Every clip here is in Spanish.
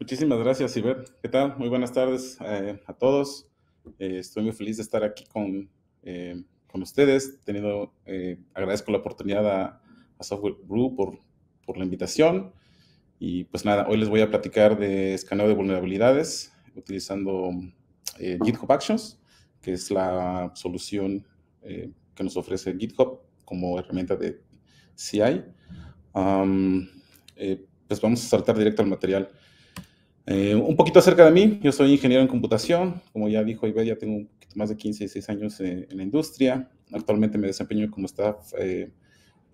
Muchísimas gracias, Iber. ¿Qué tal? Muy buenas tardes eh, a todos. Eh, estoy muy feliz de estar aquí con, eh, con ustedes. Tenido, agradezco la oportunidad a, Software Brew por, por, la invitación. Y pues nada, hoy les voy a platicar de escaneo de vulnerabilidades utilizando GitHub Actions, que es la solución que nos ofrece GitHub como herramienta de CI. pues vamos a saltar directo al material. Eh, un poquito acerca de mí, yo soy ingeniero en computación, como ya dijo Iber, ya tengo más de 15, 16 años eh, en la industria, actualmente me desempeño como staff eh,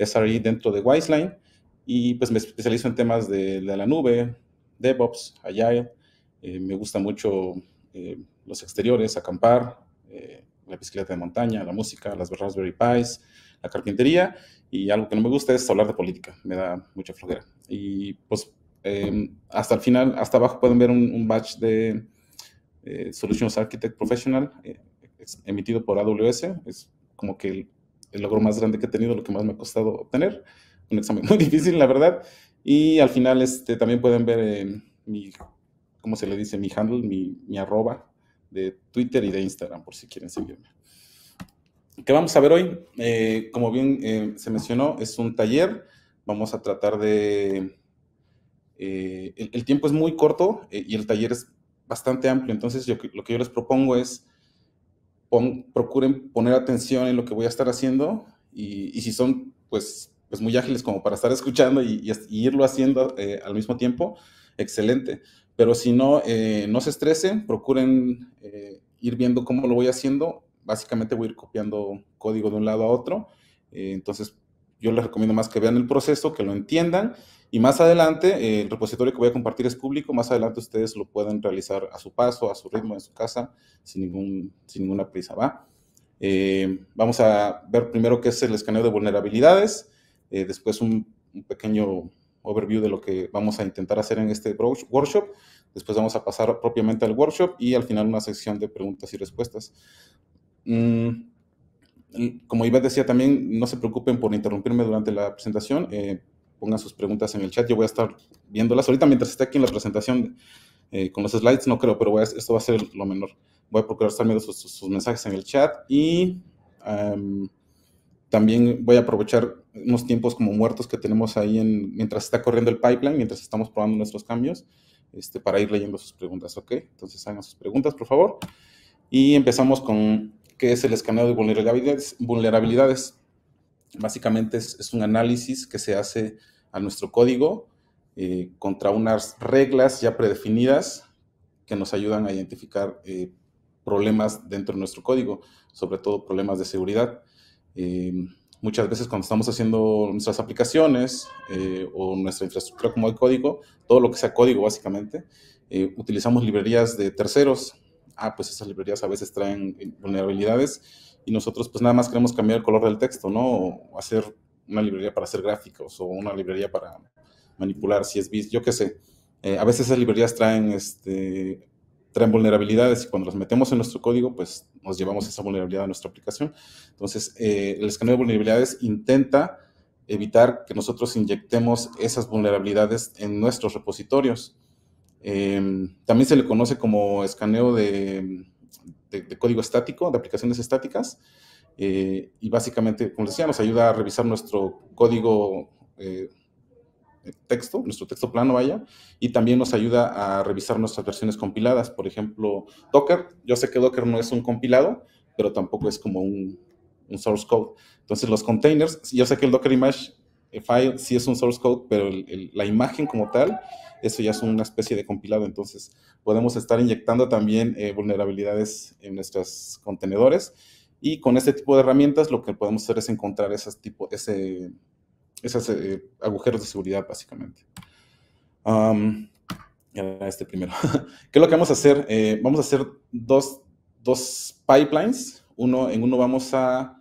SRE dentro de Wiseline y pues me especializo en temas de, la nube, DevOps, Agile, eh, me gusta mucho los exteriores, acampar, la bicicleta de montaña, la música, las Raspberry Pis, la carpintería y algo que no me gusta es hablar de política, me da mucha flojera. Y pues Em, hasta el final, hasta abajo pueden ver un, batch de eh, Solutions Architect Professional eh, emitido por AWS. Es como que el, logro más grande que he tenido, lo que más me ha costado obtener. Un examen muy difícil, la verdad. Y al final este, también pueden ver eh, mi, ¿cómo se le dice? Mi handle, mi, mi arroba de Twitter y de Instagram, por si quieren seguirme. ¿Qué vamos a ver hoy? como bien se mencionó, es un taller. Vamos a tratar de eh, el, tiempo es muy corto eh, y el taller es bastante amplio, entonces lo que yo les propongo es procuren poner atención en lo que voy a estar haciendo y, si son pues, pues, muy ágiles como para estar escuchando y, irlo haciendo eh, al mismo tiempo, excelente. Pero si no, no se estresen, procuren ir viendo cómo lo voy haciendo. Básicamente voy a ir copiando código de un lado a otro. entonces yo les recomiendo más que vean el proceso, que lo entiendan y más adelante, eh, el repositorio que voy a compartir es público, más adelante ustedes lo pueden realizar a su paso, a su ritmo, en su casa, sin, ningún, sin ninguna prisa, ¿va? Eh, vamos a ver primero qué es el escaneo de vulnerabilidades, eh, después un, pequeño overview de lo que vamos a intentar hacer en este workshop, después vamos a pasar propiamente al workshop y al final una sección de preguntas y respuestas. Mm, como Iván decía también, no se preocupen por interrumpirme durante la presentación pongan sus preguntas en el chat. Yo voy a estar viéndolas ahorita mientras esté aquí en la presentación. Eh, con los slides no creo, pero esto va a ser lo menor. Voy a procurar estar viendo sus, mensajes en el chat y em, también voy a aprovechar unos tiempos como muertos que tenemos ahí en, mientras está corriendo el pipeline, mientras estamos probando nuestros cambios, este, para ir leyendo sus preguntas, ¿ok? Entonces hagan sus preguntas, por favor. Y empezamos con qué es el escaneo de vulnerabilidades. vulnerabilidades. Básicamente es, es un análisis que se hace a nuestro código eh, contra unas reglas ya predefinidas que nos ayudan a identificar eh, problemas dentro de nuestro código, sobre todo problemas de seguridad. Em, muchas veces cuando estamos haciendo nuestras aplicaciones eh, o nuestra infraestructura como el código, todo lo que sea código básicamente, utilizamos librerías de terceros. Ah, pues esas librerías a veces traen vulnerabilidades y nosotros pues nada más queremos cambiar el color del texto, ¿no? O hacer una librería para hacer gráficos o una librería para manipular CSVs, yo qué sé. Eh, a veces esas librerías traen, este, traen vulnerabilidades y cuando las metemos en nuestro código, pues nos llevamos esa vulnerabilidad a nuestra aplicación. Entonces, eh, el escaneo de vulnerabilidades intenta evitar que nosotros inyectemos esas vulnerabilidades en nuestros repositorios. Em, también se le conoce como escaneo de, código estático, de aplicaciones estáticas. Eh, y básicamente, como decía, nos ayuda a revisar nuestro código eh, texto, nuestro texto plano, vaya, y también nos ayuda a revisar nuestras versiones compiladas. Por ejemplo, Docker, yo sé que Docker no es un compilado, pero tampoco es como un, source code. Entonces, los containers, yo sé que el Docker Image eh, file sí es un source code, pero la imagen como tal, eso ya es una especie de compilado. Entonces, podemos estar inyectando también vulnerabilidades en nuestros contenedores y con este tipo de herramientas lo que podemos hacer es encontrar esas tipo, ese, esos eh, agujeros de seguridad, básicamente. este primero. ¿Qué es lo que vamos a hacer? Eh, vamos a hacer dos, dos, pipelines. Uno, en uno vamos a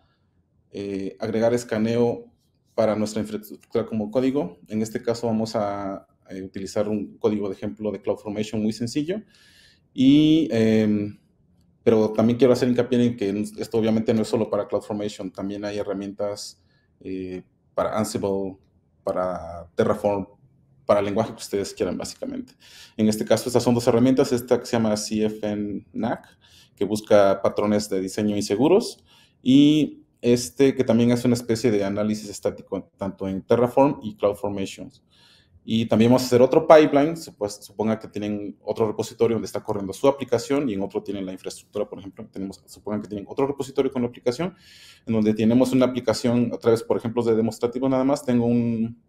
eh, agregar escaneo para nuestra infraestructura como código. En este caso vamos a utilizar un código de ejemplo de CloudFormation muy sencillo. Y em, pero también quiero hacer hincapié en que esto obviamente no es solo para CloudFormation, también hay herramientas eh, para Ansible, para Terraform, para el lenguaje que ustedes quieran, básicamente. En este caso, estas son dos herramientas. Esta que se llama CFNAC, que busca patrones de diseño inseguros. Y este que también hace una especie de análisis estático tanto en Terraform y CloudFormation. Y también vamos a hacer otro pipeline, suponga que tienen otro repositorio donde está corriendo su aplicación y en otro tienen la infraestructura, por ejemplo, tenemos, supongan que tienen otro repositorio con la aplicación, en donde tenemos una aplicación a través, por ejemplo, de demostrativo nada más, tengo un,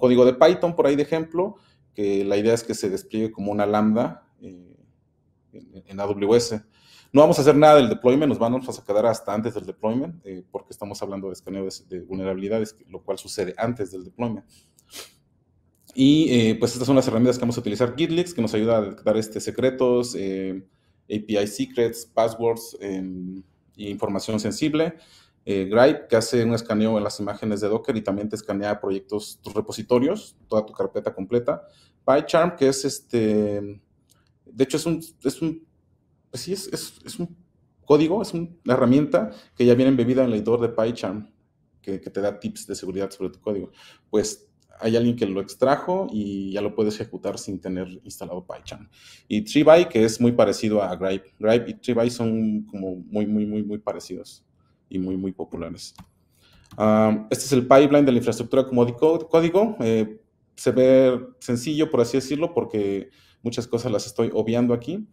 código de Python por ahí de ejemplo, que la idea es que se despliegue como una lambda eh, en, AWS. No vamos a hacer nada del deployment, nos vamos a quedar hasta antes del deployment, eh, porque estamos hablando de escaneo de vulnerabilidades, lo cual sucede antes del deployment. Y eh, pues estas son las herramientas que vamos a utilizar. Gitlix, que nos ayuda a detectar este, secretos, em, API secrets, passwords e información sensible. Eh, Gripe, que hace un escaneo en las imágenes de Docker y también te escanea proyectos, tus repositorios, toda tu carpeta completa. PyCharm, que es este, de hecho es un, es un pues es, un código, es una herramienta que ya viene embebida en el editor de PyCharm, que, te da tips de seguridad sobre tu código. Pues hay alguien que lo extrajo y ya lo puede ejecutar sin tener instalado PyCharm. Y TreeBy, que es muy parecido a Gripe. Gripe y TreeBy son como muy, muy, muy, muy parecidos y muy, muy populares. Ah, este es el pipeline de la infraestructura como código. Eh, se ve sencillo, por así decirlo, porque muchas cosas las estoy obviando aquí,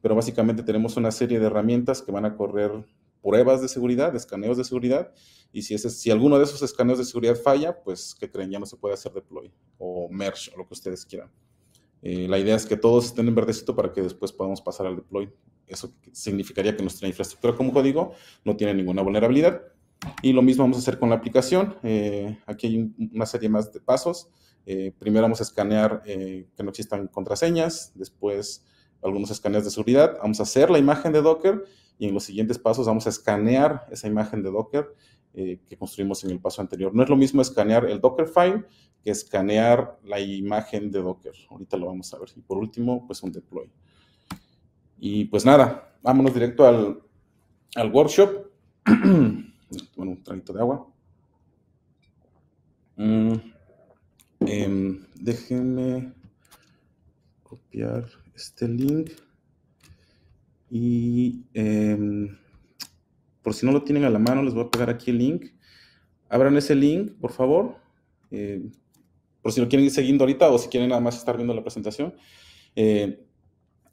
pero básicamente tenemos una serie de herramientas que van a correr pruebas de seguridad, escaneos de seguridad, y si, ese, si alguno de esos escaneos de seguridad falla, pues, que creen? Ya no se puede hacer deploy o merge o lo que ustedes quieran. Eh, la idea es que todos estén en verdecito para que después podamos pasar al deploy. Eso significaría que nuestra infraestructura como código no tiene ninguna vulnerabilidad. Y lo mismo vamos a hacer con la aplicación. Eh, aquí hay una serie más de pasos. Eh, primero vamos a escanear que no existan contraseñas, después algunos escaneos de seguridad, vamos a hacer la imagen de Docker y en los siguientes pasos vamos a escanear esa imagen de Docker eh, que construimos en el paso anterior. No es lo mismo escanear el Dockerfile que escanear la imagen de Docker. Ahorita lo vamos a ver. Y por último, pues un deploy. Y pues nada, vámonos directo al, al workshop. bueno, un traguito de agua. Mm, em, déjenme copiar este link. Y em, por si no lo tienen a la mano, les voy a pegar aquí el link. Abran ese link, por favor. Eh, por si lo quieren ir siguiendo ahorita o si quieren nada más estar viendo la presentación. Eh,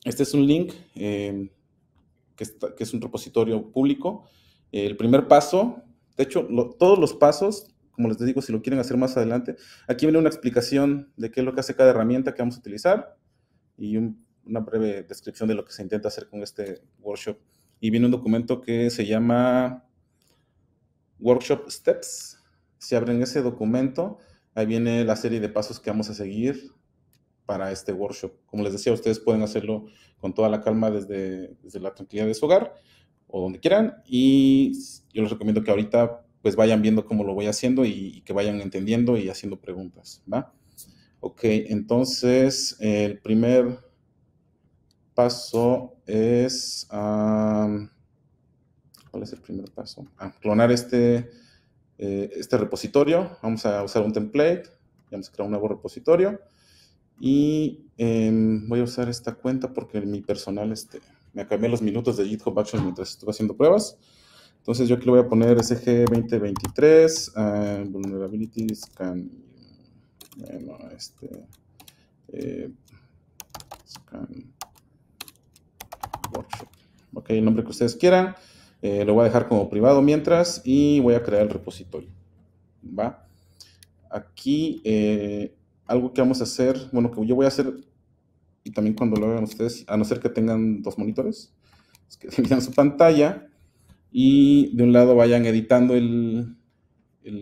este es un link em, que, es un repositorio público. el primer paso, de hecho, todos los pasos, como les digo, si lo quieren hacer más adelante, aquí viene una explicación de qué es lo que hace cada herramienta que vamos a utilizar y un una breve descripción de lo que se intenta hacer con este workshop. Y viene un documento que se llama Workshop Steps. Si abren ese documento, ahí viene la serie de pasos que vamos a seguir para este workshop. Como les decía, ustedes pueden hacerlo con toda la calma desde, desde la tranquilidad de su hogar o donde quieran. Y yo les recomiendo que ahorita pues vayan viendo cómo lo voy haciendo y, y que vayan entendiendo y haciendo preguntas, ¿va? Ok, entonces el primer paso es... a ¿Cuál es el primer paso? a ah, clonar este, eh, este repositorio. Vamos a usar un template. Vamos a crear un nuevo repositorio. Y em, voy a usar esta cuenta porque mi personal este, me acabé los minutos de GitHub Actions mientras estuve haciendo pruebas. Entonces yo aquí le voy a poner SG2023, vulnerability ah, vulnerabilities bueno, este, eh, scan Ok, el nombre que ustedes quieran. Eh, lo voy a dejar como privado mientras y voy a crear el repositorio. ¿Va? Aquí eh, algo que vamos a hacer, bueno, que yo voy a hacer, y también cuando lo hagan ustedes, a no ser que tengan dos monitores, es que tengan su pantalla y de un lado vayan editando el,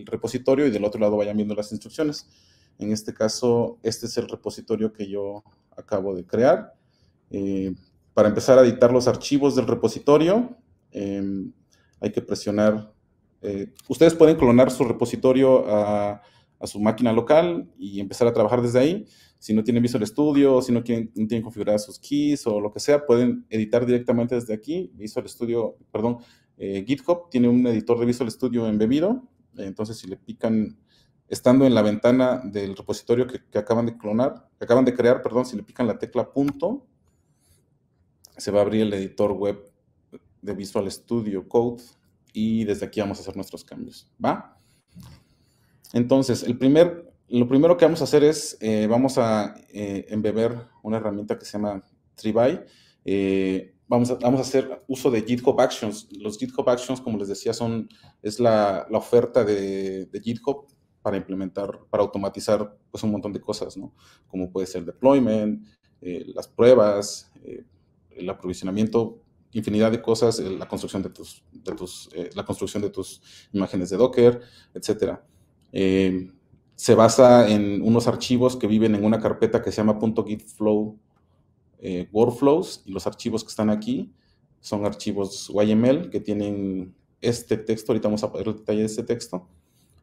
repositorio y del otro lado vayan viendo las instrucciones. En este caso, este es el repositorio que yo acabo de crear. Eh, para empezar a editar los archivos del repositorio, em, hay que presionar. Eh, ustedes pueden clonar su repositorio a, su máquina local y empezar a trabajar desde ahí. Si no tienen Visual Studio, si no, tienen configuradas sus keys o lo que sea, pueden editar directamente desde aquí. Visual Studio, perdón, eh, GitHub tiene un editor de Visual Studio embebido. Entonces, si le pican, estando en la ventana del repositorio que, que acaban de clonar, que acaban de crear, perdón, si le pican la tecla punto, se va a abrir el editor web de Visual Studio Code y desde aquí vamos a hacer nuestros cambios, ¿va? Entonces, el primer, lo primero que vamos a hacer es, eh, vamos a eh, embeber una herramienta que se llama Trivy eh, vamos, a, vamos a hacer uso de GitHub Actions. Los GitHub Actions, como les decía, son, es la, oferta de, de GitHub para implementar, para automatizar pues, un montón de cosas, ¿no? Como puede ser deployment, las pruebas, el aprovisionamiento, infinidad de cosas, la construcción de tus, eh, la construcción de tus imágenes de Docker, etc. Eh, se basa en unos archivos que viven en una carpeta que se llama .gitflow eh, workflows y los archivos que están aquí son archivos YML que tienen este texto, ahorita vamos a poner el detalle de este texto,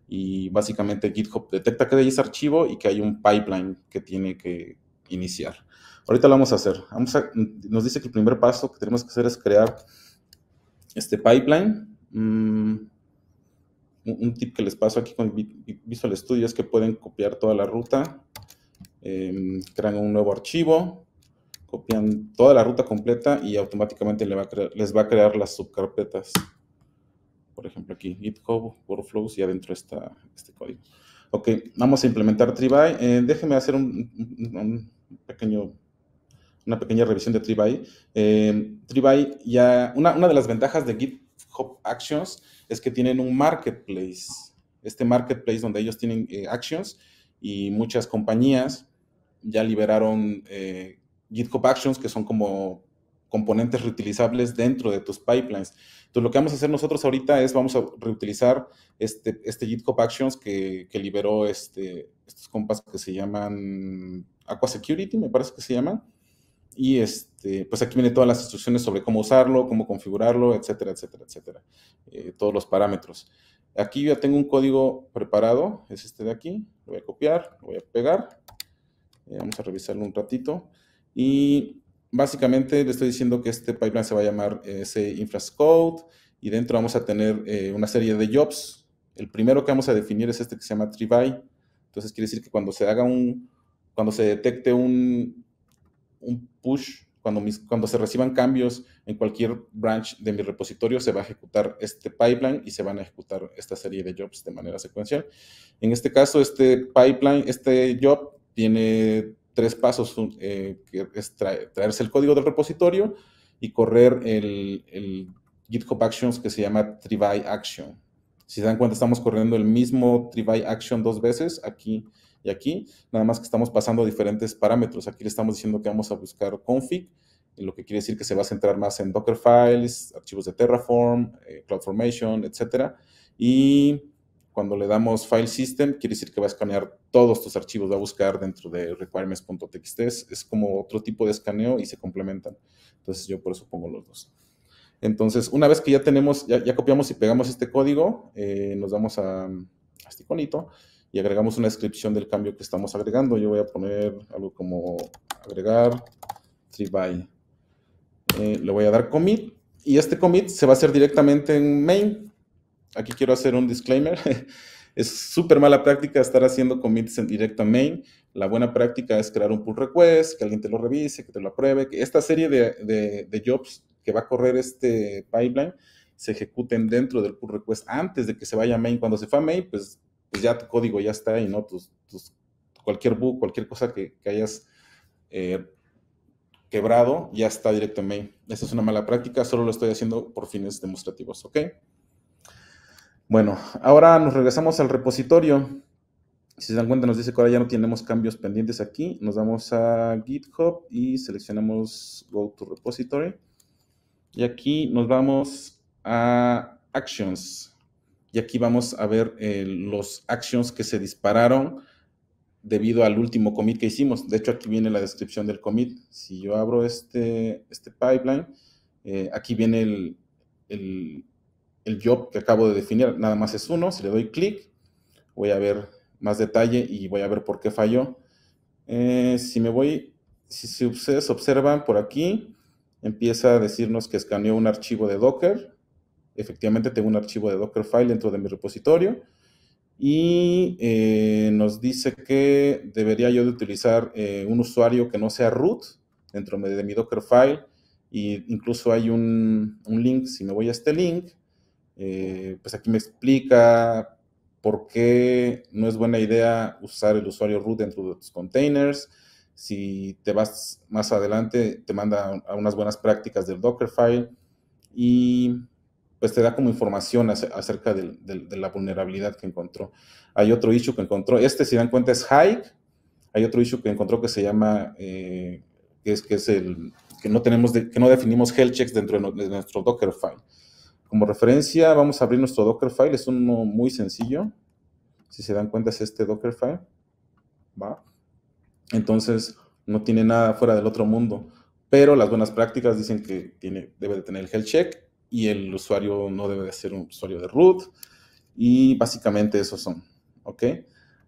y básicamente GitHub detecta que hay ese archivo y que hay un pipeline que tiene que, iniciar. Ahorita lo vamos a hacer. nos dice que el primer paso que tenemos que hacer es crear este pipeline. Mm, un tip que les paso aquí con Visual Studio es que pueden copiar toda la ruta, em, crean un nuevo archivo, copian toda la ruta completa y automáticamente les va a crear, las subcarpetas. Por ejemplo, aquí GitHub, Workflows y adentro está este código. Ok, vamos a implementar TriVy. Eh, déjenme hacer un pequeño, una pequeña revisión de Trivai. Eh, ya, una, de las ventajas de GitHub Actions es que tienen un marketplace, este marketplace donde ellos tienen eh, actions y muchas compañías ya liberaron eh, GitHub Actions, que son como componentes reutilizables dentro de tus pipelines. Entonces, lo que vamos a hacer nosotros ahorita es, vamos a reutilizar este, este GitHub Actions que, que liberó este, estos compas que se llaman Aqua Security, me parece que se llaman. Y este, pues aquí viene todas las instrucciones sobre cómo usarlo, cómo configurarlo, etcétera, etcétera, etcétera. Eh, todos los parámetros. Aquí ya tengo un código preparado, es este de aquí. Lo voy a copiar, lo voy a pegar. Eh, vamos a revisarlo un ratito. Y básicamente le estoy diciendo que este pipeline se va a llamar eh, S Infrascode y dentro vamos a tener una serie de jobs. El primero que vamos a definir es este que se llama TriVy. Entonces quiere decir que cuando se haga un, cuando se detecte un, un push, cuando, cuando se reciban cambios en cualquier branch de mi repositorio, se va a ejecutar este pipeline y se van a ejecutar esta serie de jobs de manera secuencial. En este caso, este pipeline, este job tiene tres pasos, eh, que es traerse el código del repositorio y correr el, el GitHub Actions que se llama Trivy Action. Si se dan cuenta, estamos corriendo el mismo try action dos veces, aquí y aquí, nada más que estamos pasando diferentes parámetros. Aquí le estamos diciendo que vamos a buscar config, lo que quiere decir que se va a centrar más en Docker files, archivos de Terraform, eh, CloudFormation, etc. Y cuando le damos File System, quiere decir que va a escanear todos tus archivos, va a buscar dentro de requirements.txt. Es como otro tipo de escaneo y se complementan. Entonces yo por eso pongo los dos. Entonces, una vez que ya tenemos, ya, copiamos y pegamos este código, eh, nos vamos a, este iconito y agregamos una descripción del cambio que estamos agregando. Yo voy a poner algo como agregar 3 by. Eh, le voy a dar commit y este commit se va a hacer directamente en main. Aquí quiero hacer un disclaimer. es súper mala práctica estar haciendo commits en directo a main. La buena práctica es crear un pull request, que alguien te lo revise, que te lo apruebe, que esta serie de jobs va a correr este pipeline se ejecuten dentro del pull request antes de que se vaya a main. Cuando se fue a main, pues, pues ya tu código ya está ahí, ¿no? Tus, cualquier bug, cualquier cosa que, hayas eh, quebrado, ya está directo en main. Esta es una mala práctica, solo lo estoy haciendo por fines demostrativos, ¿ok? Bueno, ahora nos regresamos al repositorio. Si se dan cuenta, nos dice que ahora ya no tenemos cambios pendientes aquí. Nos vamos a GitHub y seleccionamos Go to Repository. Y aquí nos vamos a actions. Y aquí vamos a ver eh, los actions que se dispararon debido al último commit que hicimos. De hecho, aquí viene la descripción del commit. Si yo abro este, este pipeline, eh, aquí viene el, job que acabo de definir. Nada más es uno. Si le doy clic, voy a ver más detalle y voy a ver por qué falló. Eh, si me voy, si ustedes observan por aquí, empieza a decirnos que escaneó un archivo de Docker. Efectivamente, tengo un archivo de Dockerfile dentro de mi repositorio. Y eh, nos dice que debería yo utilizar eh, un usuario que no sea root dentro de mi Dockerfile. Y incluso hay un, link, si me voy a este link, eh, pues aquí me explica por qué no es buena idea usar el usuario root dentro de tus containers si te vas más adelante, te manda a unas buenas prácticas del Dockerfile y pues te da como información acerca de, la vulnerabilidad que encontró. Hay otro issue que encontró, este si dan cuenta es Hike, hay otro issue que encontró que se llama, eh, que, es, que es el, que no tenemos, que no definimos health checks dentro de, de nuestro Dockerfile. Como referencia vamos a abrir nuestro Dockerfile, es uno muy sencillo, si se dan cuenta es este Dockerfile, va. Entonces, no tiene nada fuera del otro mundo. Pero las buenas prácticas dicen que debe de tener el health check y el usuario no debe de ser un usuario de root. Y básicamente esos son. ¿Ok?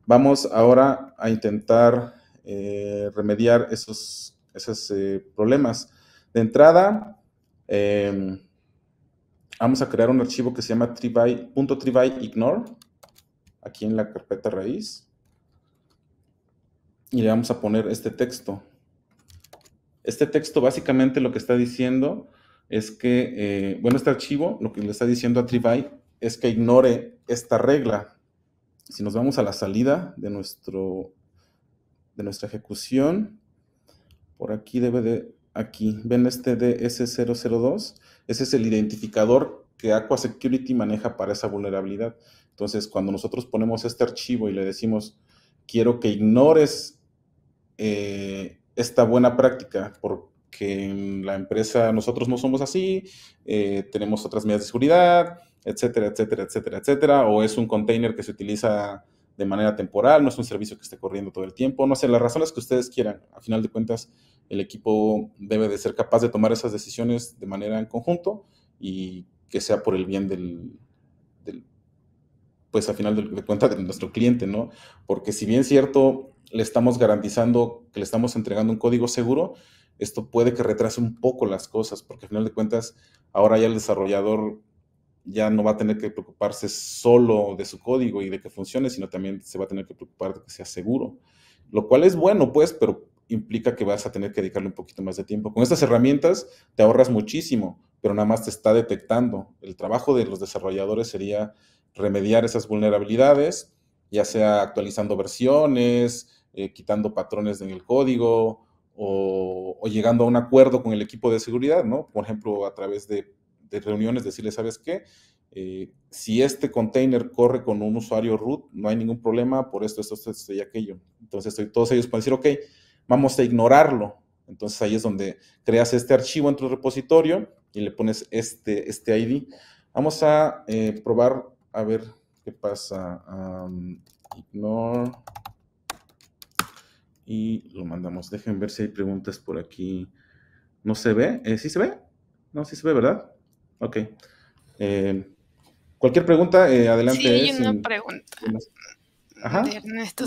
Vamos ahora a intentar eh, remediar esos, esos eh, problemas. De entrada, em, vamos a crear un archivo que se llama aquí en la carpeta raíz y le vamos a poner este texto. Este texto básicamente lo que está diciendo es que, eh, bueno, este archivo lo que le está diciendo a Tribay es que ignore esta regla. Si nos vamos a la salida de, nuestro, de nuestra ejecución, por aquí debe de, aquí, ven este DS002, ese es el identificador que Aqua Security maneja para esa vulnerabilidad. Entonces, cuando nosotros ponemos este archivo y le decimos, quiero que ignores eh, esta buena práctica, porque en la empresa nosotros no somos así, eh, tenemos otras medidas de seguridad, etcétera, etcétera, etcétera, etcétera, o es un container que se utiliza de manera temporal, no es un servicio que esté corriendo todo el tiempo, no sé, las razones que ustedes quieran. A final de cuentas, el equipo debe de ser capaz de tomar esas decisiones de manera en conjunto y que sea por el bien del, pues a final de, cuentas de nuestro cliente, ¿no? Porque si bien cierto, le estamos garantizando que le estamos entregando un código seguro, esto puede que retrase un poco las cosas, porque al final de cuentas, ahora ya el desarrollador ya no va a tener que preocuparse solo de su código y de que funcione, sino también se va a tener que preocupar de que sea seguro, lo cual es bueno, pues, pero implica que vas a tener que dedicarle un poquito más de tiempo. Con estas herramientas te ahorras muchísimo, pero nada más te está detectando. El trabajo de los desarrolladores sería remediar esas vulnerabilidades, ya sea actualizando versiones, eh, quitando patrones en el código o, llegando a un acuerdo con el equipo de seguridad, ¿no? Por ejemplo, a través de, reuniones, decirle, ¿sabes qué? Eh, si este container corre con un usuario root, no hay ningún problema por esto, esto, esto, y aquello. Entonces, todos ellos pueden decir, ok, vamos a ignorarlo. Entonces, ahí es donde creas este archivo en tu repositorio y le pones este, este ID. Vamos a eh, probar, a ver qué pasa. ignore y lo mandamos. Dejen ver si hay preguntas por aquí. ¿No se ve? Eh, ¿Sí se ve? No, sí se ve, ¿verdad? Ok. Eh, cualquier pregunta, eh, adelante. Sí, hay una pregunta. Ajá. Ernesto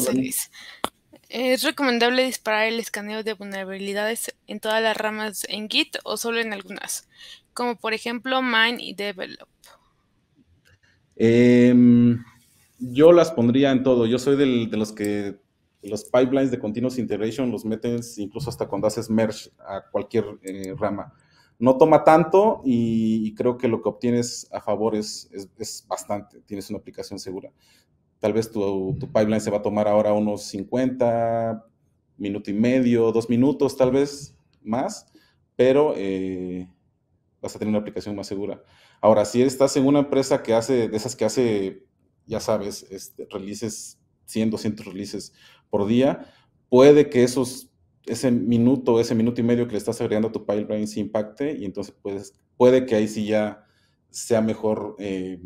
¿Es recomendable disparar el escaneo de vulnerabilidades en todas las ramas en Git o solo en algunas? Como por ejemplo Mine y Develop. Em, yo las pondría en todo. Yo soy de los que los pipelines de continuous integration los metes incluso hasta cuando haces merge a cualquier eh, rama. No toma tanto y, creo que lo que obtienes a favor es, es, bastante. Tienes una aplicación segura. Tal vez tu, pipeline se va a tomar ahora unos 50, minuto y medio, dos minutos, tal vez más, pero eh, vas a tener una aplicación más segura. Ahora, si estás en una empresa que hace, de esas que hace, ya sabes, este, releases 100, 200 releases por día, puede que esos, ese minuto, ese minuto y medio que le estás agregando a tu pipeline se impacte y entonces pues, puede que ahí sí ya sea mejor eh,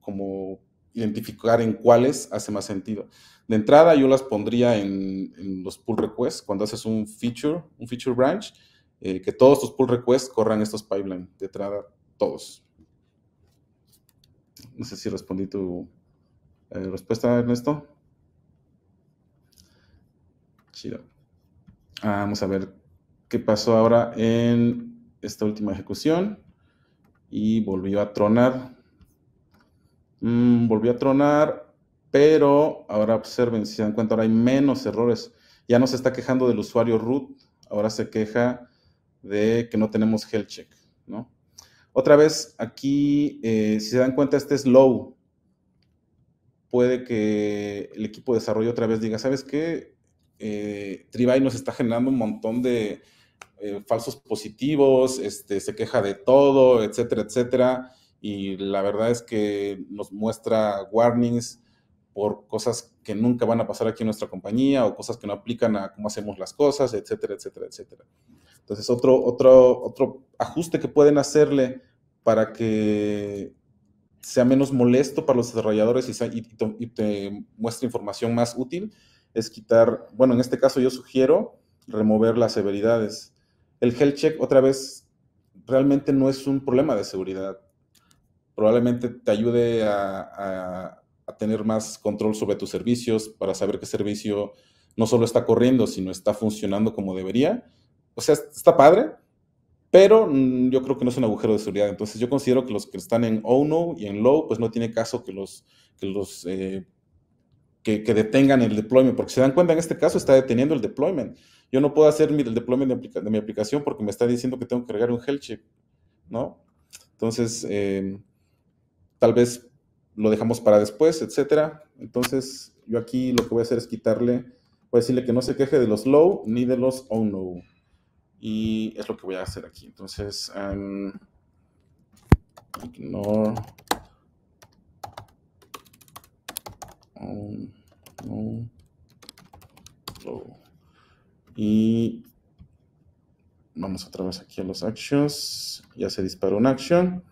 como identificar en cuáles hace más sentido. De entrada yo las pondría en, los pull requests, cuando haces un feature, un feature branch, eh, que todos tus pull requests corran estos pipelines, de entrada todos. No sé si respondí tu eh, respuesta, Ernesto. Chido. Ah, vamos a ver qué pasó ahora en esta última ejecución. Y volvió a tronar. Mm, volvió a tronar, pero ahora observen, si se dan cuenta, ahora hay menos errores. Ya no se está quejando del usuario root, ahora se queja de que no tenemos health check, ¿no? Otra vez, aquí, eh, si se dan cuenta, este es low. Puede que el equipo de desarrollo otra vez diga, ¿sabes qué? eh, nos está generando un montón de eh, falsos positivos, este, se queja de todo, etcétera, etcétera. Y la verdad es que nos muestra warnings por cosas que nunca van a pasar aquí en nuestra compañía o cosas que no aplican a cómo hacemos las cosas, etcétera, etcétera, etcétera. Entonces, otro, otro, otro ajuste que pueden hacerle para que sea menos molesto para los desarrolladores y, y, te muestre información más útil es quitar, bueno, en este caso yo sugiero remover las severidades. El health check, otra vez, realmente no es un problema de seguridad. Probablemente te ayude a, tener más control sobre tus servicios, para saber qué servicio no solo está corriendo, sino está funcionando como debería. O sea, está padre, pero mm, yo creo que no es un agujero de seguridad. Entonces yo considero que los que están en ONO y en Low, pues no tiene caso que los, que los eh, que, detengan el deployment, porque se dan cuenta, en este caso está deteniendo el deployment. Yo no puedo hacer mi, el deployment de, mi aplicación porque me está diciendo que tengo que cargar un health chip, ¿no? Entonces, em, tal vez lo dejamos para después, etcétera. Entonces, yo aquí lo que voy a hacer es quitarle, voy a decirle que no se queje de los low ni de los on no. Y es lo que voy a hacer aquí. Entonces, no. Em, ignore Y vamos otra vez aquí a los actions. Ya se disparó un action.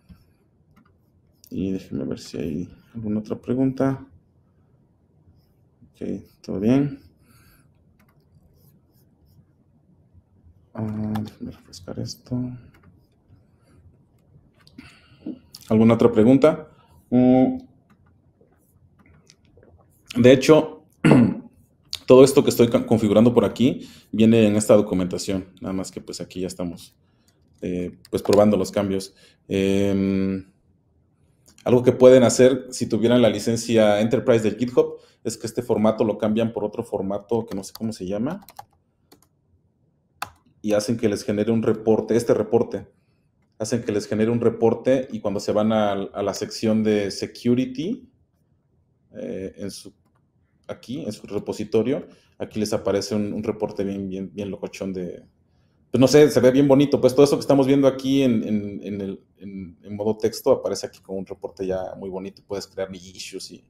Y déjenme ver si hay alguna otra pregunta. Ok, todo bien. Ah, déjenme refrescar esto. ¿Alguna otra pregunta? Mm, de hecho, todo esto que estoy configurando por aquí viene en esta documentación, nada más que pues aquí ya estamos eh, pues probando los cambios. Em, algo que pueden hacer si tuvieran la licencia Enterprise del GitHub es que este formato lo cambian por otro formato que no sé cómo se llama y hacen que les genere un reporte, este reporte, hacen que les genere un reporte y cuando se van a, la sección de Security, eh, en su aquí, en su repositorio, aquí les aparece un, reporte bien, bien, locochón de, pues no sé, se ve bien bonito, pues todo eso que estamos viendo aquí en, el, en modo texto aparece aquí con un reporte ya muy bonito, puedes crear issues y,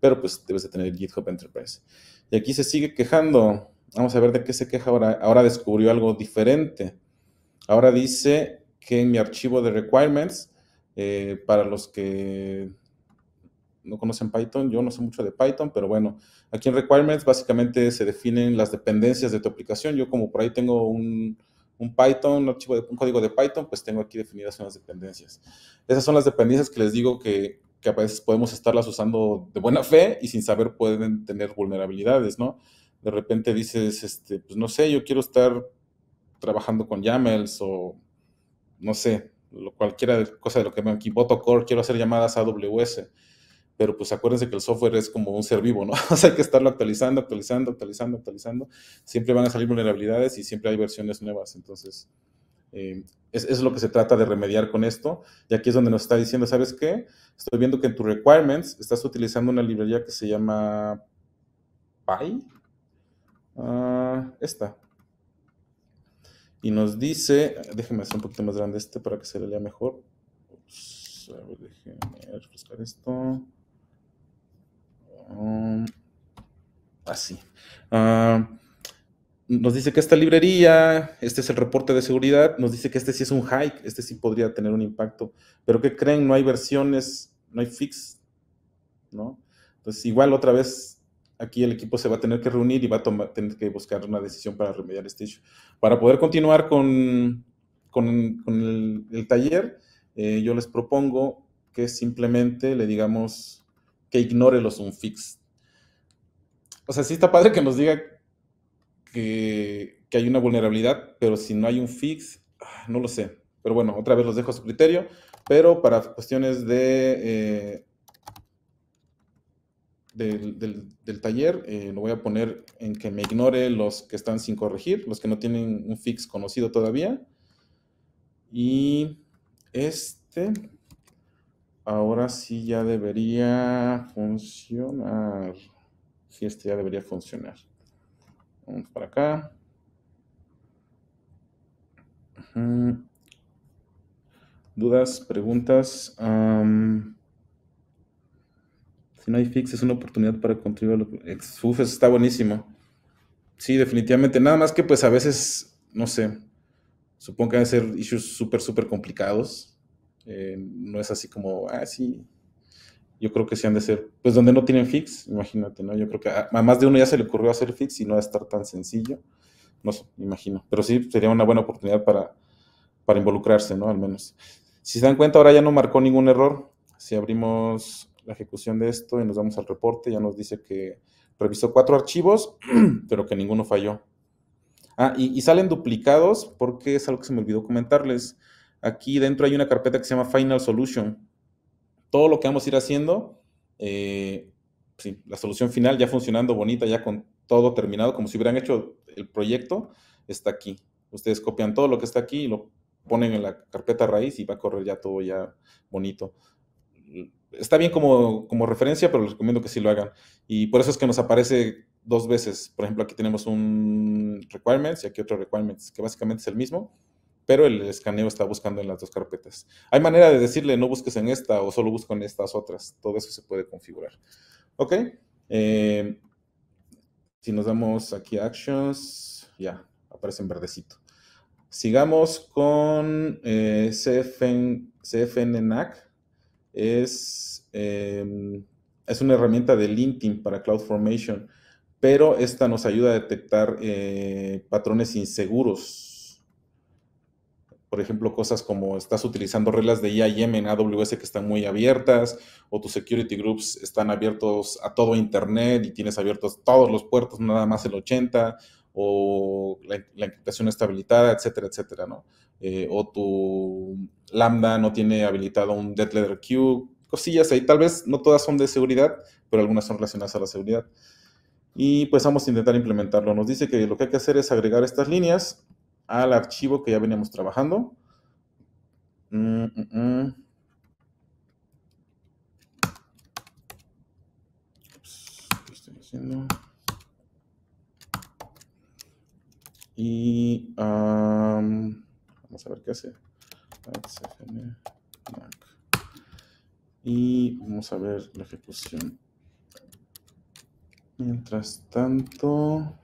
pero pues debes de tener GitHub Enterprise. Y aquí se sigue quejando, vamos a ver de qué se queja ahora, ahora descubrió algo diferente. Ahora dice que en mi archivo de requirements, eh, para los que no conocen Python, yo no sé mucho de Python, pero bueno, aquí en Requirements básicamente se definen las dependencias de tu aplicación. Yo como por ahí tengo un, Python, un archivo de código de Python, pues tengo aquí definidas unas dependencias. Esas son las dependencias que les digo que, a veces podemos estarlas usando de buena fe y sin saber pueden tener vulnerabilidades, ¿no? De repente dices, este, pues no sé, yo quiero estar trabajando con YAMLs o no sé, lo, cualquiera cosa de lo que me aquí, Core, quiero hacer llamadas AWS pero pues acuérdense que el software es como un ser vivo, ¿no? O sea, hay que estarlo actualizando, actualizando, actualizando, actualizando. Siempre van a salir vulnerabilidades y siempre hay versiones nuevas. Entonces, eh, es, lo que se trata de remediar con esto. Y aquí es donde nos está diciendo, ¿sabes qué? Estoy viendo que en tu requirements estás utilizando una librería que se llama Py. Ah, esta. Y nos dice, déjeme hacer un poquito más grande este para que se lea mejor. Ups, a ver, refrescar esto. Mm, así. Ah, nos dice que esta librería, este es el reporte de seguridad, nos dice que este sí es un hike, este sí podría tener un impacto, pero que creen? No hay versiones, no hay fix, ¿no? Entonces, igual otra vez, aquí el equipo se va a tener que reunir y va a tener que buscar una decisión para remediar este issue. Para poder continuar con, con, el, taller, eh, yo les propongo que simplemente le digamos que ignore los unfix. O sea, sí está padre que nos diga que, hay una vulnerabilidad, pero si no hay un fix, ah, no lo sé. Pero bueno, otra vez los dejo a su criterio, pero para cuestiones de... Eh, del, taller, eh, lo voy a poner en que me ignore los que están sin corregir, los que no tienen un fix conocido todavía. Y este, ahora sí ya debería funcionar. Sí, este ya debería funcionar. Vamos para acá. ¿Dudas? ¿Preguntas? si no hay fix, es una oportunidad para contribuir a está buenísimo. Sí, definitivamente. Nada más que pues a veces, no sé, supongo que van a ser issues súper, súper complicados eh, no es así como, ah, sí. Yo creo que sí han de ser, pues donde no tienen fix, imagínate, ¿no? Yo creo que a, más de uno ya se le ocurrió hacer fix y no va a estar tan sencillo. No sé, imagino. Pero sí sería una buena oportunidad para, involucrarse, ¿no? Al menos. Si se dan cuenta, ahora ya no marcó ningún error. Si abrimos la ejecución de esto y nos vamos al reporte, ya nos dice que revisó cuatro archivos, pero que ninguno falló. Ah, y, salen duplicados porque es algo que se me olvidó comentarles. Aquí dentro hay una carpeta que se llama Final Solution. Todo lo que vamos a ir haciendo, eh, la solución final ya funcionando bonita, ya con todo terminado, como si hubieran hecho el proyecto, está aquí. Ustedes copian todo lo que está aquí y lo ponen en la carpeta raíz y va a correr ya todo ya bonito. Está bien como, como referencia, pero les recomiendo que sí lo hagan. Y por eso es que nos aparece dos veces. Por ejemplo, aquí tenemos un requirements y aquí otro requirements, que básicamente es el mismo pero el escaneo está buscando en las dos carpetas. Hay manera de decirle no busques en esta o solo busco en estas otras. Todo eso se puede configurar. Ok. Eh, si nos damos aquí Actions, ya, aparece en verdecito. Sigamos con eh, CFN, CFNNAC. Es, em, es una herramienta de LinkedIn para CloudFormation, pero esta nos ayuda a detectar eh, patrones inseguros por ejemplo, cosas como estás utilizando reglas de IAM en AWS que están muy abiertas, o tus security groups están abiertos a todo Internet y tienes abiertos todos los puertos, nada más el 80, o la, encriptación está habilitada, etcétera, etcétera, ¿no? Eh, o tu Lambda no tiene habilitado un dead letter queue, cosillas ahí. Tal vez no todas son de seguridad, pero algunas son relacionadas a la seguridad. Y pues vamos a intentar implementarlo. Nos dice que lo que hay que hacer es agregar estas líneas al archivo que ya veníamos trabajando. Mm, mm, mm. Pues, y vamos a ver qué hace. Y vamos a ver la ejecución. Mientras tanto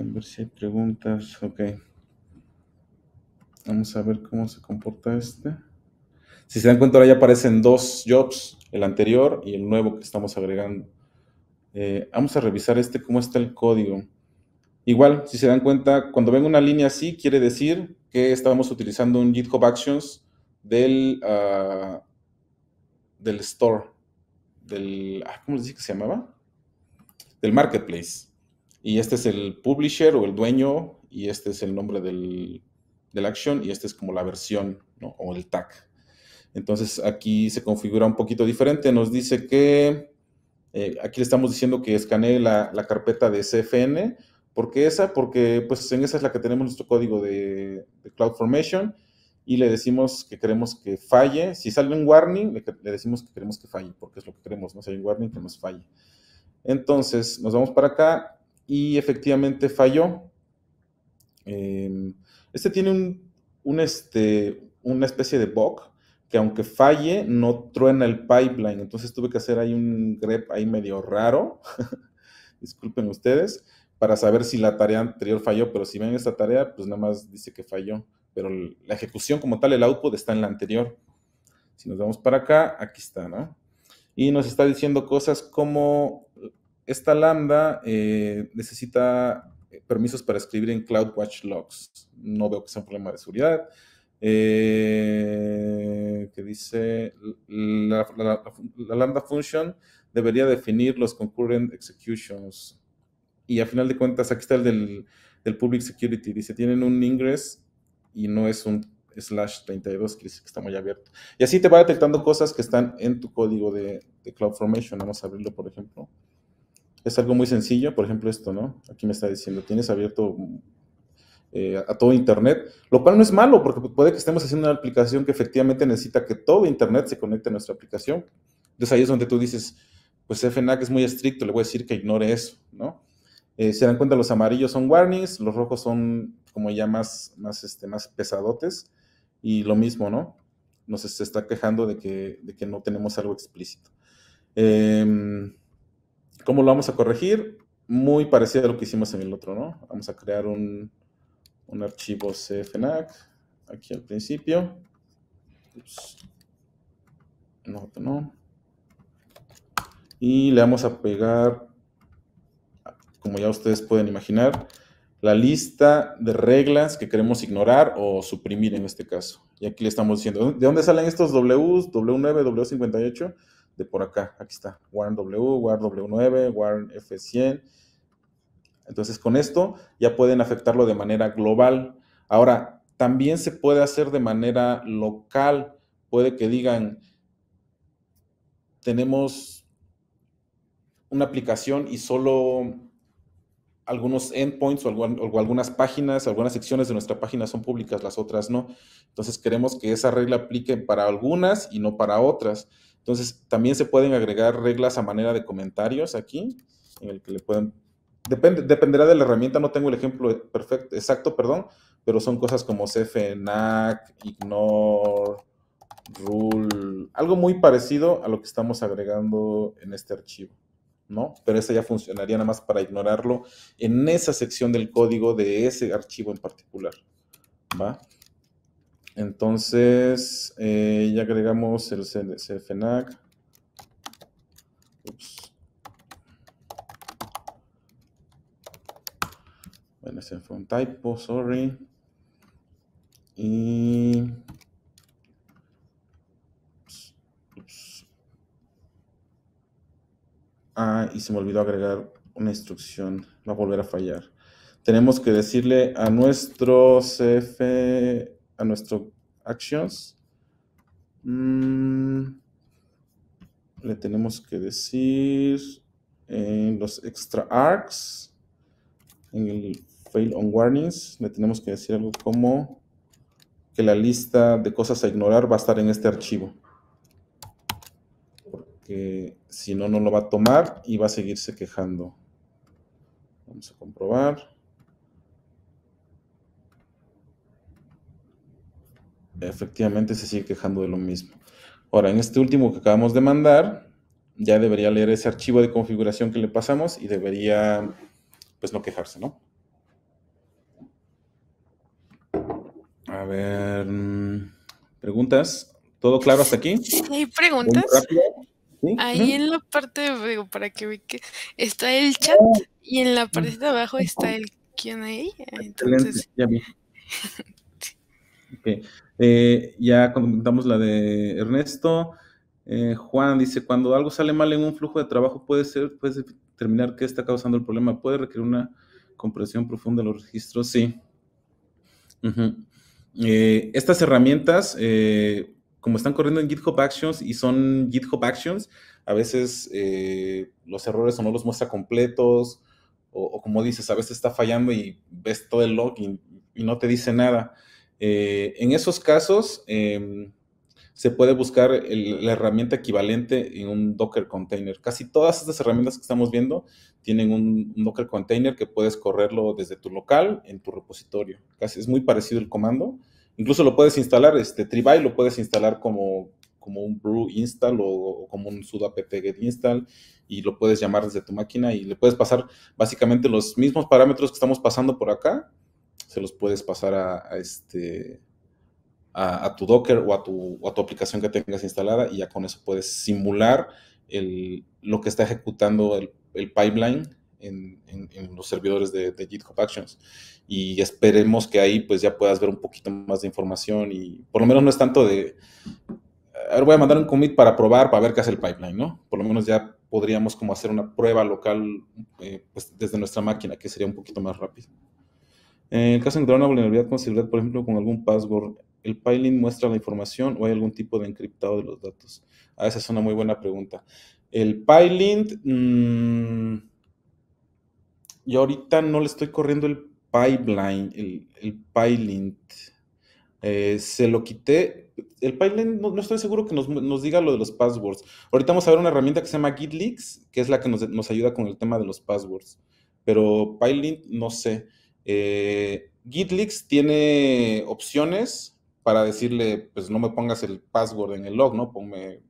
a ver si hay preguntas. Ok. Vamos a ver cómo se comporta este. Si se dan cuenta, ahora ya aparecen dos jobs, el anterior y el nuevo que estamos agregando. Eh, vamos a revisar este, cómo está el código. Igual, si se dan cuenta, cuando ven una línea así, quiere decir que estábamos utilizando un GitHub Actions del, ah, del store, del, ah, ¿cómo les dije que se llamaba? Del marketplace y este es el publisher o el dueño, y este es el nombre del, del action, y este es como la versión o el tag. Entonces aquí se configura un poquito diferente, nos dice que, eh, aquí le estamos diciendo que escanee la, carpeta de CFN, ¿por qué esa? Porque pues en esa es la que tenemos nuestro código de, CloudFormation, y le decimos que queremos que falle. Si sale un warning, le, decimos que queremos que falle, porque es lo que queremos, no si hay un warning que nos falle. Entonces, nos vamos para acá y efectivamente falló. Em, este tiene un, este, una especie de bug que aunque falle, no truena el pipeline. Entonces tuve que hacer ahí un grep ahí medio raro. Disculpen ustedes. Para saber si la tarea anterior falló, pero si ven esta tarea, pues nada más dice que falló. Pero la ejecución como tal, el output está en la anterior. Si nos vamos para acá, aquí está, Y nos está diciendo cosas como esta lambda eh, necesita eh, permisos para escribir en CloudWatch logs. No veo que sea un problema de seguridad. Eh, que dice la, lambda function debería definir los concurrent executions. Y a final de cuentas, aquí está el del, public security. Dice, tienen un ingress y no es un slash 32, que dice que está muy abierto. Y así te va detectando cosas que están en tu código de, de CloudFormation. Vamos a abrirlo, por ejemplo es algo muy sencillo, por ejemplo esto, ¿no? Aquí me está diciendo, tienes abierto eh, a todo Internet, lo cual no es malo, porque puede que estemos haciendo una aplicación que efectivamente necesita que todo Internet se conecte a nuestra aplicación. Entonces ahí es donde tú dices, pues FNAC es muy estricto, le voy a decir que ignore eso, ¿no? Eh, se dan cuenta, los amarillos son warnings, los rojos son como ya más, más, este, más pesadotes, y lo mismo, ¿no? Nos está quejando de que, de que no tenemos algo explícito. Eh, ¿Cómo lo vamos a corregir? Muy parecido a lo que hicimos en el otro, ¿no? Vamos a crear un, un archivo CFNAC aquí al principio. No, no. Y le vamos a pegar, como ya ustedes pueden imaginar, la lista de reglas que queremos ignorar o suprimir en este caso. Y aquí le estamos diciendo, ¿de dónde salen estos W, W9, W58? de por acá. Aquí está, Warn W, 9 Warn F100. Entonces con esto ya pueden afectarlo de manera global. Ahora, también se puede hacer de manera local. Puede que digan, tenemos una aplicación y solo algunos endpoints o, o algunas páginas, algunas secciones de nuestra página son públicas, las otras no. Entonces queremos que esa regla aplique para algunas y no para otras. Entonces, también se pueden agregar reglas a manera de comentarios aquí, en el que le pueden... dependerá de la herramienta, no tengo el ejemplo perfecto, exacto, perdón, pero son cosas como cfnac, ignore, rule, algo muy parecido a lo que estamos agregando en este archivo. ¿no? Pero esa ya funcionaría nada más para ignorarlo en esa sección del código de ese archivo en particular, ¿va? Entonces, eh, ya agregamos el CFNAC. Ups. Bueno, ese fue un typo, sorry. Y... Ah, y se me olvidó agregar una instrucción. Va a volver a fallar. Tenemos que decirle a nuestro CF a nuestro actions. Mm, le tenemos que decir en los extra arcs, en el fail on warnings, le tenemos que decir algo como que la lista de cosas a ignorar va a estar en este archivo. Porque si no, no lo va a tomar y va a seguirse quejando. Vamos a comprobar. efectivamente se sigue quejando de lo mismo. Ahora, en este último que acabamos de mandar, ya debería leer ese archivo de configuración que le pasamos y debería, pues, no quejarse, ¿no? A ver, mm, preguntas. ¿Todo claro hasta aquí? ¿Hay preguntas? Ahí en la parte, digo, para que ve que está el chat y en la parte de abajo está el QA. Entonces... Ya Eh, ya comentamos la de Ernesto. Eh, Juan dice, cuando algo sale mal en un flujo de trabajo puede ser, puedes determinar qué está causando el problema, puede requerir una comprensión profunda de los registros, sí. Eh, estas herramientas, como están corriendo en GitHub Actions y son GitHub Actions, a veces los errores o no los muestra completos, o, como dices, a veces está fallando y ves todo el log y no te dice nada. Eh, en esos casos, em, se puede buscar la herramienta equivalente en un Docker container. Casi todas estas herramientas que estamos viendo tienen un, Docker container que puedes correrlo desde tu local en tu repositorio. Casi es muy parecido el comando. Incluso lo puedes instalar, este Trivy lo puedes instalar como, como un brew install o, o como un sudo apt get install y lo puedes llamar desde tu máquina y le puedes pasar básicamente los mismos parámetros que estamos pasando por acá se los puedes pasar a, este, a, tu Docker o a tu, aplicación que tengas instalada y ya con eso puedes simular lo que está ejecutando el, pipeline en, los servidores de, GitHub Actions. Y esperemos que ahí pues ya puedas ver un poquito más de información y por lo menos no es tanto de, a ver, voy a mandar un commit para probar, para ver qué hace el pipeline, ¿no? Por lo menos ya podríamos como hacer una prueba local eh, pues, desde nuestra máquina, que sería un poquito más rápido. Eh, en el caso de encontrar una vulnerabilidad con seguridad, por ejemplo, con algún password, ¿el piling muestra la información o hay algún tipo de encriptado de los datos? Ah, esa es una muy buena pregunta. El PyLint, mm, yo ahorita no le estoy corriendo el pipeline, el, PyLint. Eh, se lo quité. El PyLint no, estoy seguro que nos, diga lo de los passwords. Ahorita vamos a ver una herramienta que se llama GitLeaks, que es la que nos, nos ayuda con el tema de los passwords. Pero PyLint, no sé. Eh, GitLeaks tiene opciones para decirle, pues no me pongas el password en el log, ¿no? Ponme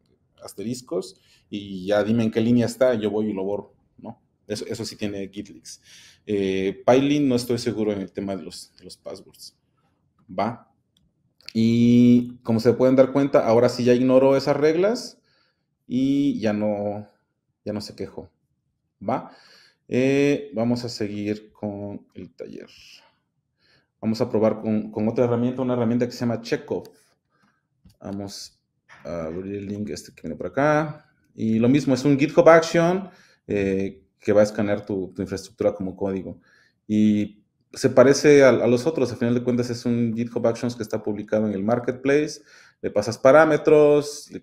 asteriscos y ya dime en qué línea está, yo voy y lo borro, ¿no? Eso, sí tiene GitLeaks. Eh, no estoy seguro en el tema de los, passwords. Va. Y como se pueden dar cuenta, ahora sí ya ignoro esas reglas y ya no, ya no se quejó. ¿Va? Eh, vamos a seguir con el taller. Vamos a probar con, otra herramienta, una herramienta que se llama Checkoff. Vamos a abrir el link este que viene por acá. Y lo mismo, es un GitHub Action eh, que va a escanear tu, infraestructura como código. Y se parece a, los otros, al final de cuentas es un GitHub Actions que está publicado en el Marketplace le pasas parámetros, le,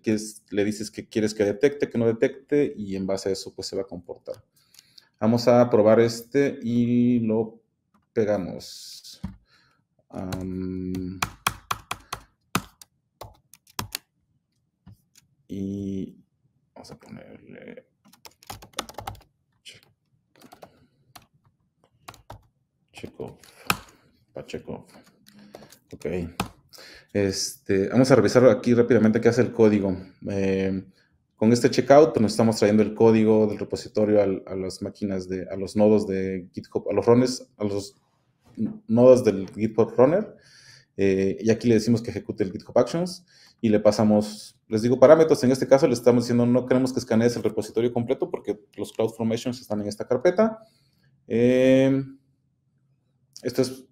le, dices que quieres que detecte, que no detecte, y en base a eso pues se va a comportar. Vamos a probar este y lo pegamos. y vamos a ponerle... Check, Pacheco. Ok. Este, vamos a revisar aquí rápidamente qué hace el código. Eh, con este checkout pues, nos estamos trayendo el código del repositorio a las máquinas de, a los nodos de GitHub, a los runners, a los nodos del GitHub runner. Eh, y aquí le decimos que ejecute el GitHub Actions y le pasamos, les digo parámetros, en este caso le estamos diciendo no queremos que escanees el repositorio completo porque los Cloud Formations están en esta carpeta. Em, esto es,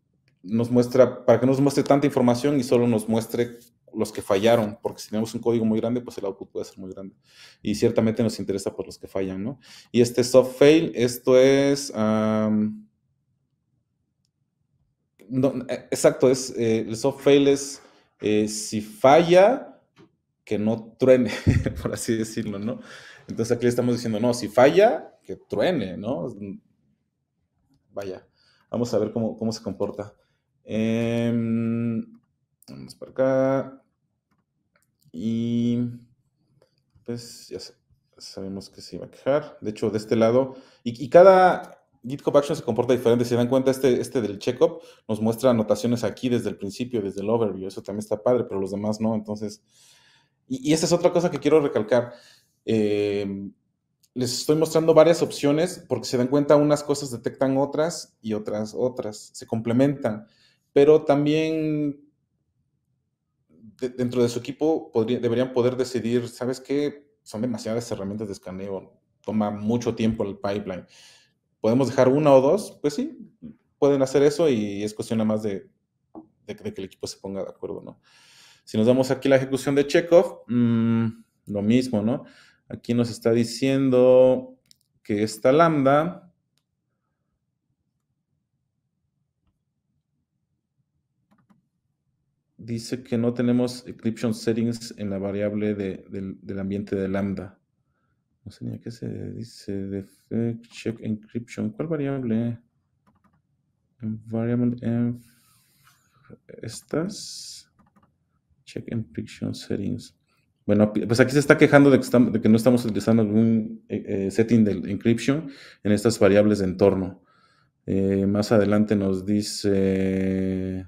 nos muestra, para que nos muestre tanta información y solo nos muestre los que fallaron, porque si tenemos un código muy grande, pues el output puede ser muy grande. Y ciertamente nos interesa por los que fallan, ¿no? Y este soft fail, esto es... Eh, exacto, es, eh, el soft fail es eh, si falla, que no truene, por así decirlo, ¿no? Entonces aquí le estamos diciendo, no, si falla, que truene, ¿no? Vaya, vamos a ver cómo, cómo se comporta. Eh, Vamos para acá. Y pues ya sabemos que se iba a quejar. De hecho, de este lado, y, cada GitHub Action se comporta diferente. Si se dan cuenta, este, este del checkup nos muestra anotaciones aquí desde el principio, desde el overview. Eso también está padre, pero los demás no. Entonces, y, esta es otra cosa que quiero recalcar. Em, les estoy mostrando varias opciones porque se dan cuenta unas cosas detectan otras y otras otras. Se complementan. Pero también dentro de su equipo deberían poder decidir, ¿sabes qué? Son demasiadas herramientas de escaneo, toma mucho tiempo el pipeline. ¿Podemos dejar una o dos? Pues sí, pueden hacer eso y es cuestión nada más de, que el equipo se ponga de acuerdo, ¿no? Si nos damos aquí la ejecución de checkoff, mm, lo mismo, ¿no? Aquí nos está diciendo que esta lambda dice que no tenemos encryption settings en la variable del ambiente de lambda. No sé ni a qué se dice. Defect check encryption. ¿Cuál variable? Environment Estas. Check encryption settings. Bueno, pues aquí se está quejando de que, no estamos utilizando algún eh, eh, setting de encryption en estas variables de entorno. Eh, más adelante nos dice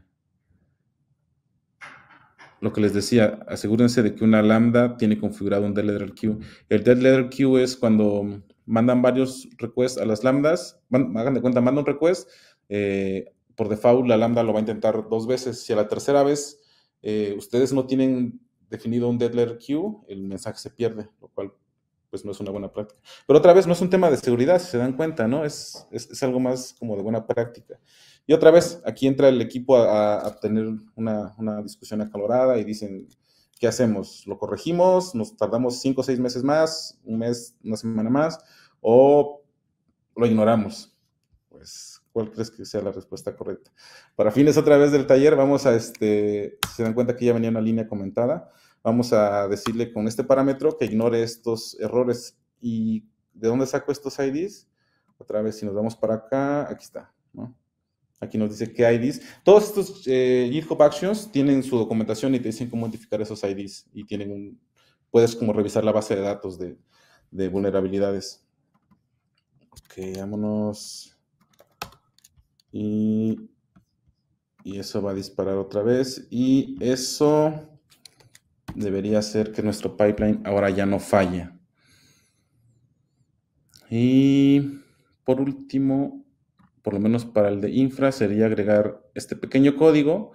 lo que les decía, asegúrense de que una lambda tiene configurado un dead letter queue. El dead letter queue es cuando mandan varios requests a las lambdas, hagan de cuenta, manda un request, eh, por default la lambda lo va a intentar dos veces. Si a la tercera vez eh, ustedes no tienen definido un dead letter queue, el mensaje se pierde, lo cual pues no es una buena práctica. Pero otra vez, no es un tema de seguridad, si se dan cuenta, ¿no? es, es algo más como de buena práctica. Y otra vez, aquí entra el equipo a, tener una, discusión acalorada y dicen, ¿qué hacemos? ¿Lo corregimos? ¿Nos tardamos cinco o seis meses más? ¿Un mes, una semana más? ¿O lo ignoramos? Pues, ¿cuál crees que sea la respuesta correcta? Para fines otra vez del taller, vamos a, este, si se dan cuenta que ya venía una línea comentada, vamos a decirle con este parámetro que ignore estos errores. ¿Y de dónde saco estos IDs? Otra vez, si nos vamos para acá, aquí está, ¿no? Aquí nos dice qué IDs. Todos estos GitHub eh, Actions tienen su documentación y te dicen cómo modificar esos IDs y tienen un, puedes como revisar la base de datos de, vulnerabilidades. Ok, vámonos. Y, y eso va a disparar otra vez. Y eso debería hacer que nuestro pipeline ahora ya no falle. Y por último, por lo menos para el de infra, sería agregar este pequeño código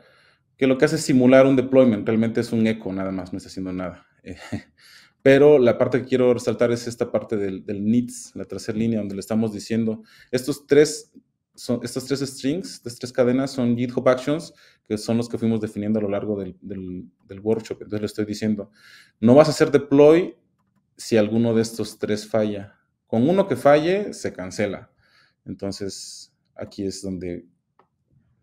que lo que hace es simular un deployment, realmente es un eco nada más, no está haciendo nada. pero la parte que quiero resaltar es esta parte del, needs, la tercera línea, donde le estamos diciendo, estos tres, son, estos tres strings, estas tres cadenas son GitHub Actions, que son los que fuimos definiendo a lo largo del, del, del workshop. Entonces le estoy diciendo, no vas a hacer deploy si alguno de estos tres falla. Con uno que falle, se cancela. Entonces, aquí es donde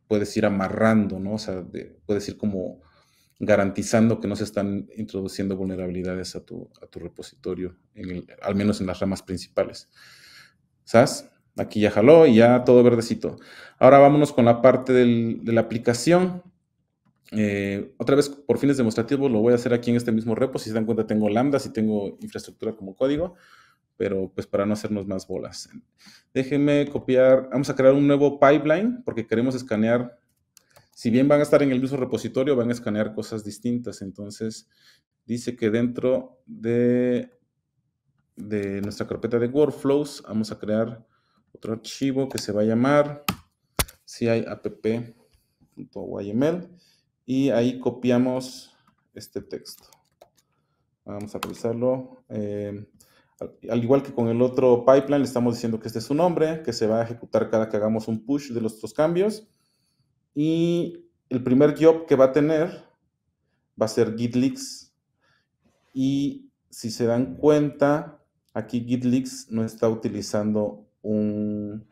puedes ir amarrando, ¿no? O sea, puedes ir como garantizando que no se están introduciendo vulnerabilidades a tu, repositorio, al menos en las ramas principales. ¿Sabes? Aquí ya jaló y ya todo verdecito. Ahora vámonos con la parte de la aplicación. Eh, otra vez, por fines demostrativos, lo voy a hacer aquí en este mismo repo. Si se dan cuenta, tengo lambdas y tengo infraestructura como código pero pues para no hacernos más bolas. Déjenme copiar, vamos a crear un nuevo pipeline porque queremos escanear, si bien van a estar en el mismo repositorio, van a escanear cosas distintas. Entonces, dice que dentro de, de nuestra carpeta de workflows vamos a crear otro archivo que se va a llamar ciapp.yml y ahí copiamos este texto. Vamos a revisarlo. Eh, al igual que con el otro pipeline, le estamos diciendo que este es su nombre, que se va a ejecutar cada que hagamos un push de los nuestros cambios. Y el primer job que va a tener va a ser git Y si se dan cuenta, aquí git no está utilizando un,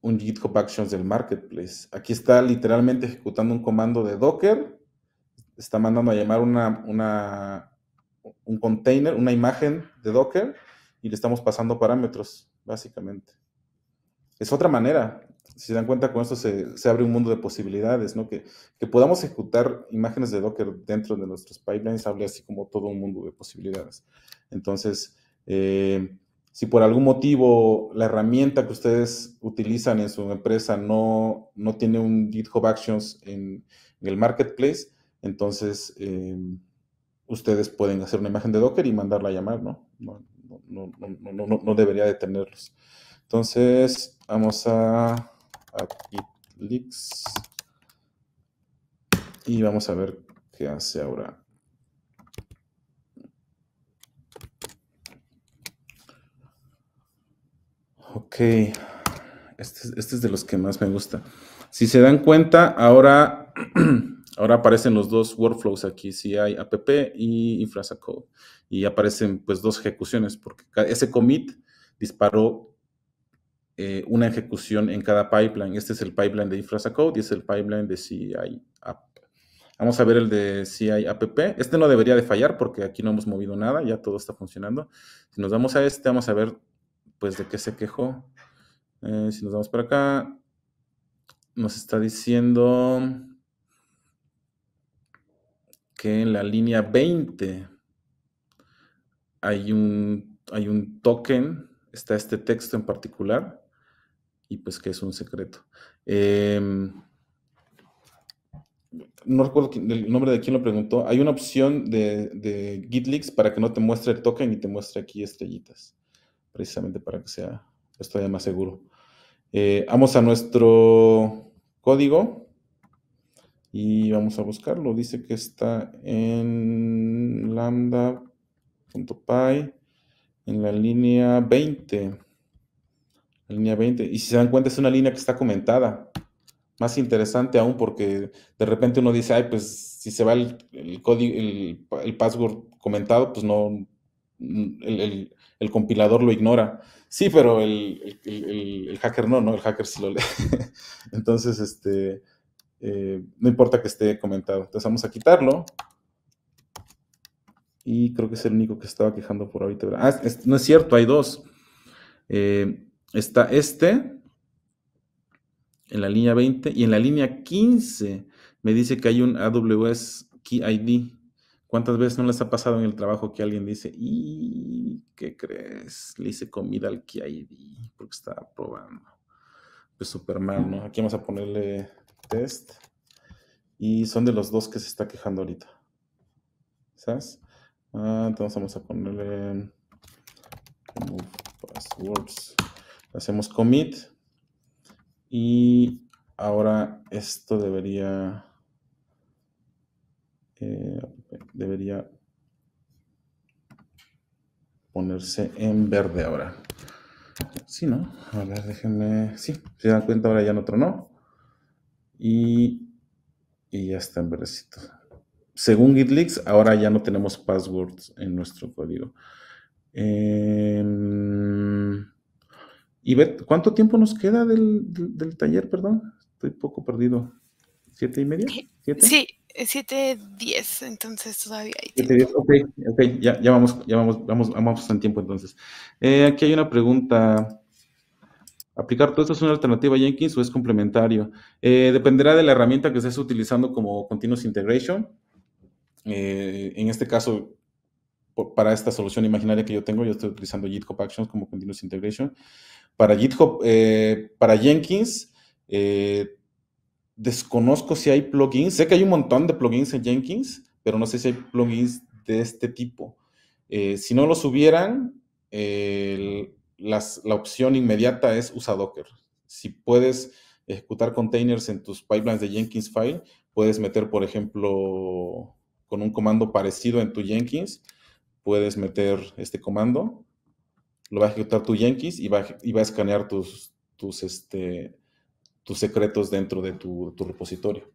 un GitHub Actions del Marketplace. Aquí está literalmente ejecutando un comando de Docker, está mandando a llamar una un container, una imagen de Docker y le estamos pasando parámetros, básicamente. Es otra manera. Si se dan cuenta, con esto se, se abre un mundo de posibilidades, ¿no? Que, que, podamos ejecutar imágenes de Docker dentro de nuestros pipelines abre así como todo un mundo de posibilidades. Entonces, eh, si por algún motivo la herramienta que ustedes utilizan en su empresa no, no tiene un GitHub Actions en, el marketplace, entonces... Eh, ustedes pueden hacer una imagen de Docker y mandarla a llamar, ¿no? No, no, no, debería detenerlos. Entonces, vamos a, a Leaks y vamos a ver qué hace ahora. Ok, este, este es de los que más me gusta. Si se dan cuenta, ahora Ahora aparecen los dos workflows aquí, ci app y Infraza code. Y aparecen pues dos ejecuciones, porque ese commit disparó eh, una ejecución en cada pipeline. Este es el pipeline de Infrasa code y es el pipeline de CI app. Vamos a ver el de CI app. Este no debería de fallar porque aquí no hemos movido nada, ya todo está funcionando. Si nos vamos a este, vamos a ver pues de qué se quejó. Eh, si nos vamos para acá, nos está diciendo que en la línea 20 hay un, hay un token, está este texto en particular, y pues que es un secreto. Em, no recuerdo el nombre de quién lo preguntó. Hay una opción de, GitLeaks para que no te muestre el token y te muestre aquí estrellitas, precisamente para que sea esto más seguro. Eh, vamos a nuestro código y vamos a buscarlo. Dice que está en lambda.py en la línea 20. La línea 20. Y si se dan cuenta, es una línea que está comentada. Más interesante aún porque de repente uno dice, ay, pues si se va el, código, el, password comentado, pues no, el, el, compilador lo ignora. Sí, pero el, hacker no, ¿no? El hacker sí lo lee. Entonces, este, eh, no importa que esté comentado. Entonces vamos a quitarlo. Y creo que es el único que estaba quejando por ahorita. Ah, no es cierto, hay dos. Eh, está este en la línea 20 y en la línea 15 me dice que hay un AWS Key ID. ¿Cuántas veces no les ha pasado en el trabajo que alguien dice, ¿y qué crees? Le hice comida al Key ID porque estaba probando. de pues, superman ¿no? Aquí vamos a ponerle test y son de los dos que se está quejando ahorita. ¿Sabes? Ah, entonces vamos a ponerle move passwords. Hacemos commit y ahora esto debería eh, debería ponerse en verde ahora. Sí, ¿no? A ver, déjenme. Sí, se dan cuenta, ahora ya en otro no y, ya está en verdecito. Según GitLeaks, ahora ya no tenemos passwords en nuestro código. Em, y Bet, ¿cuánto tiempo nos queda del, taller? Perdón, estoy poco perdido. ¿Siete y media? Eh, ¿Siete? Sí, eh, entonces todavía hay tiempo. diez. ok, ok, ya, vamos, ya vamos, vamos, vamos en tiempo entonces. Eh, aquí hay una pregunta aplicar todo esto es una alternativa a Jenkins o es complementario. Eh, dependerá de la herramienta que estés utilizando como Continuous Integration. Eh, en este caso, para esta solución imaginaria que yo tengo, yo estoy utilizando GitHub Actions como Continuous Integration. Para GitHub, eh, para Jenkins, desconozco si hay plugins. Sé que hay un montón de plugins en Jenkins, pero no sé si hay plugins de este tipo. si no los hubieran, el la opción inmediata es usar Docker. Si puedes ejecutar containers en tus pipelines de Jenkins file, puedes meter, por ejemplo, con un comando parecido en tu Jenkins, puedes meter este comando, lo va a ejecutar tu Jenkins y va, y va a escanear tus, tus, este, tus secretos dentro de tu, repositorio.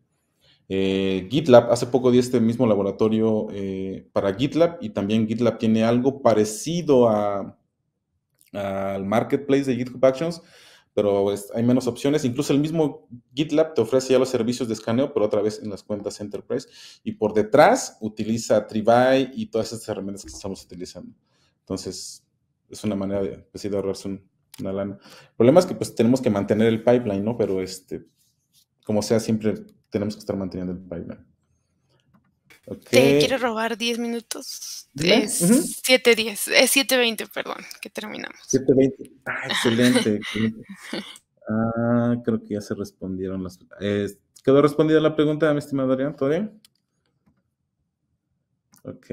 Eh, GitLab, hace poco di este mismo laboratorio eh, para GitLab y también GitLab tiene algo parecido a, al marketplace de GitHub Actions, pero hay menos opciones. Incluso el mismo GitLab te ofrece ya los servicios de escaneo, pero otra vez en las cuentas Enterprise. Y por detrás utiliza Trivy y todas esas herramientas que estamos utilizando. Entonces, es una manera de, decir pues de ahorrarse una lana. El problema es que pues tenemos que mantener el pipeline, ¿no? Pero este, como sea, siempre tenemos que estar manteniendo el pipeline quiero robar 10 minutos. Es 7.10, es 7.20, perdón, que terminamos. 7.20, ah, excelente. ah, creo que ya se respondieron las... Eh, ¿Quedó respondida la pregunta, mi estimado Adrián? ¿Todo bien? Ok.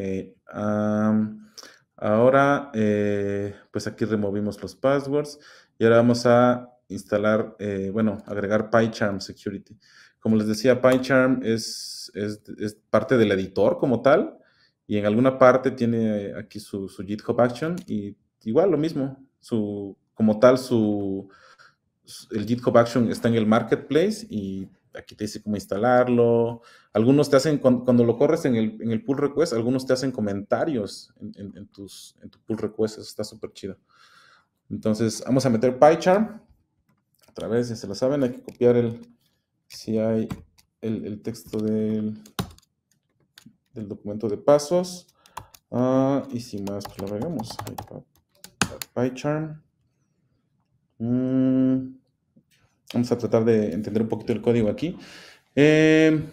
ahora, eh, pues aquí removimos los passwords y ahora vamos a instalar, eh, bueno, agregar PyCharm Security. Como les decía, PyCharm es, es, parte del editor como tal y en alguna parte tiene aquí su, su, GitHub Action y igual lo mismo, su, como tal su, el GitHub Action está en el marketplace y aquí te dice cómo instalarlo. Algunos te hacen, cuando, lo corres en el, en pull request, algunos te hacen comentarios en, tu pull request, eso está súper chido. Entonces, vamos a meter PyCharm. Otra vez, ya se lo saben, hay que copiar el, si hay el, texto del, documento de pasos. Ah, y sin más, pues lo agregamos. PyCharm. Mm, vamos a tratar de entender un poquito el código aquí. Em,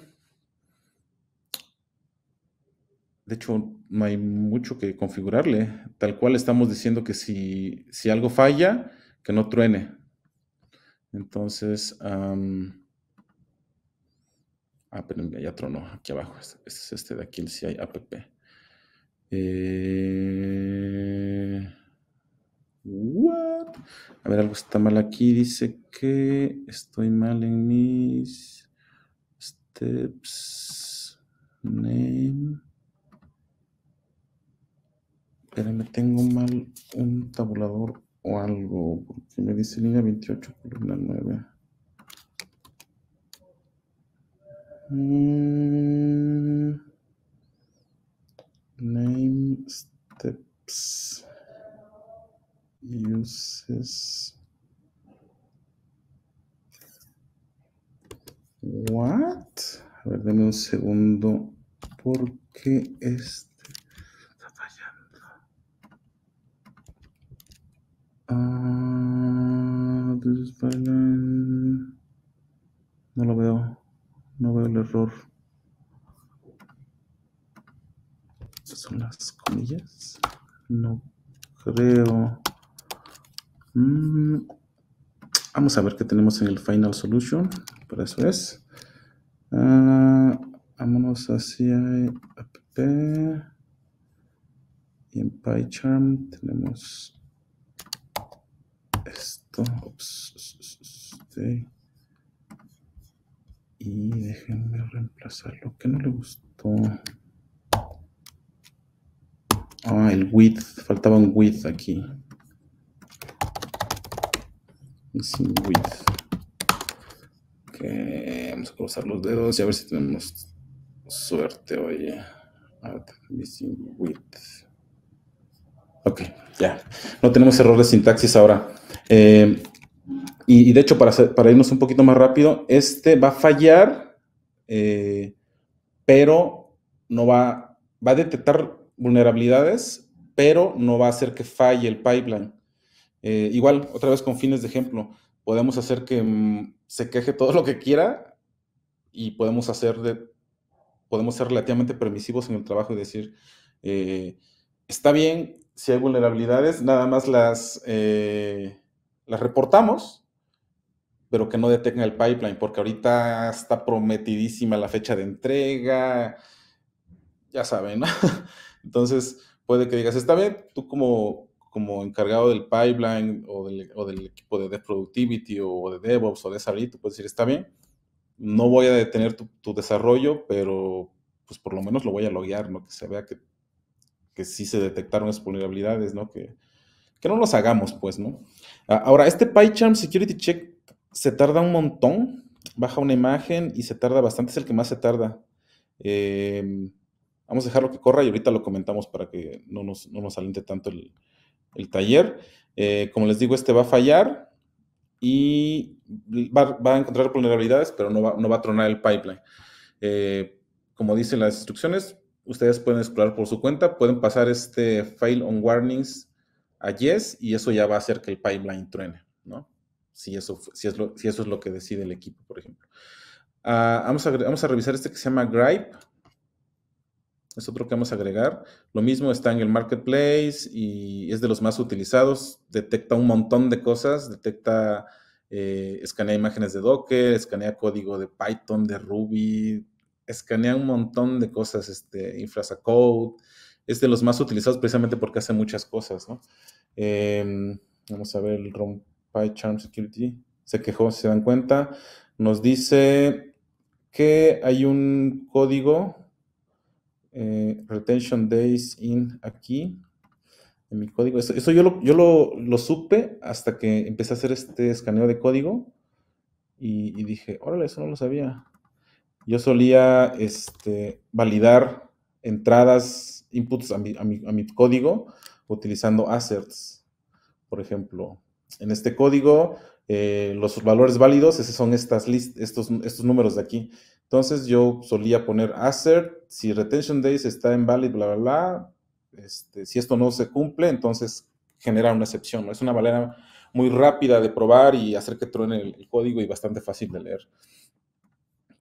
de hecho, no hay mucho que configurarle. Tal cual estamos diciendo que si, algo falla, que no truene. Entonces, Ah, pero ya tronó aquí abajo. Este es este de aquí, el CI app. Eh, what? A ver, algo está mal aquí. Dice que estoy mal en mis steps. Name. me tengo mal un tabulador o algo. Porque me dice línea 28, columna 9. Mm, name steps uses. What? A ver, dame un segundo. Porque este está fallando. Ah, no lo veo. No veo el error. Estas son las comillas. No creo. Mm. Vamos a ver qué tenemos en el final solution. por eso es. Uh, vámonos hacia app. Y en PyCharm tenemos esto. Y déjenme reemplazar lo que no le gustó. Ah, el width. Faltaba un width aquí. Sin width. vamos a cruzar los dedos y a ver si tenemos suerte hoy. Ah, missing width. Ok, ya. No tenemos error de sintaxis ahora. Eh, y, de hecho, para, para, irnos un poquito más rápido, este va a fallar, eh, pero no va, va a detectar vulnerabilidades, pero no va a hacer que falle el pipeline. Eh, igual, otra vez con fines de ejemplo, podemos hacer que mm, se queje todo lo que quiera y podemos hacer de, podemos ser relativamente permisivos en el trabajo y decir, eh, está bien si hay vulnerabilidades, nada más las, las reportamos, pero que no detecten el pipeline, porque ahorita está prometidísima la fecha de entrega, ya saben, ¿no? Entonces, puede que digas, está bien, tú como, como encargado del pipeline o del, equipo de Productivity o de DevOps o de SRE, tú puedes decir, está bien, no voy a detener tu, desarrollo, pero pues por lo menos lo voy a loguear, ¿no? Que se vea que, que sí se detectaron las vulnerabilidades, ¿no? Que, que no los hagamos, pues, ¿no? Ah, ahora, este PyCharm Security Check se tarda un montón. Baja una imagen y se tarda bastante, es el que más se tarda. Em, vamos a dejarlo que corra y ahorita lo comentamos para que no nos, no tanto el, taller. Eh, como les digo, este va a fallar y va, a encontrar vulnerabilidades, pero no va, no va a tronar el pipeline. Eh, como dicen las instrucciones, ustedes pueden explorar por su cuenta, pueden pasar este File on warnings a Yes y eso ya va a hacer que el pipeline truene, ¿no? Si eso, es, lo, si eso es lo que decide el equipo, por ejemplo. Ah, vamos, a, vamos a revisar este que se llama Gripe. Es otro que vamos a agregar. Lo mismo está en el marketplace y es de los más utilizados. Detecta un montón de cosas. Detecta, eh, escanea imágenes de Docker, escanea código de Python, de Ruby, escanea un montón de cosas, este, infras code es de los más utilizados precisamente porque hace muchas cosas, ¿no? Em, vamos a ver el Rompy Security. Se quejó, se dan cuenta. Nos dice que hay un código eh, retention days in aquí en mi código. Eso, yo, lo, yo supe hasta que empecé a hacer este escaneo de código y, y dije, órale, eso no lo sabía. Yo solía este, validar entradas, inputs a mi, código utilizando asserts. Por ejemplo, en este código, eh, los valores válidos, esos son estas list, estos, estos números de aquí. Entonces yo solía poner assert, si retention days está en valid, bla, bla, bla, este, si esto no se cumple, entonces genera una excepción. Es una manera muy rápida de probar y hacer que truene el, el código y bastante fácil de leer.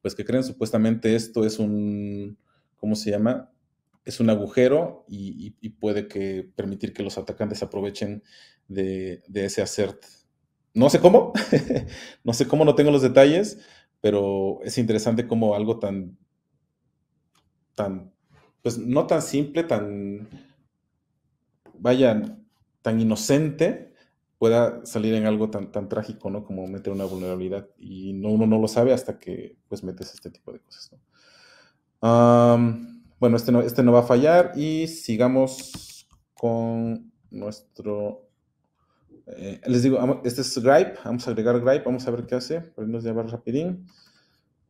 Pues que creen, supuestamente esto es un, ¿cómo se llama? Es un agujero y, puede que permitir que los atacantes aprovechen de, ese acert. No sé cómo, no sé cómo, no tengo los detalles, pero es interesante cómo algo tan, tan, pues no tan simple, tan, vaya, tan inocente, pueda salir en algo tan, tan trágico, ¿no? Como meter una vulnerabilidad. Y no, uno no lo sabe hasta que pues metes este tipo de cosas, ¿no? bueno, este no, este no va a fallar y sigamos con nuestro... Eh, les digo, este es Gripe, vamos a agregar Gripe, vamos a ver qué hace, para nos llevar rapidín.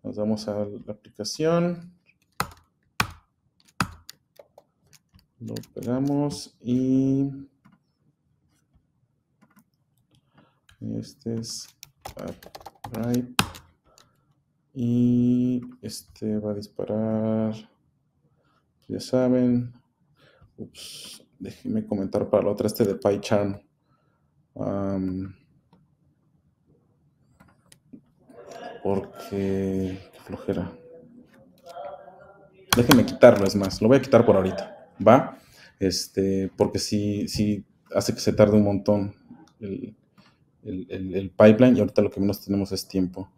Nos vamos a la aplicación. Lo pegamos y... Este es ah, Gripe. Y este va a disparar. Pues, ya saben. Ups, déjenme comentar para la otra este de PyCharm. porque. flojera. Déjenme quitarlo, es más. Lo voy a quitar por ahorita. ¿Va? Este, porque si sí hace que se tarde un montón el, el pipeline y ahorita lo que menos tenemos es tiempo.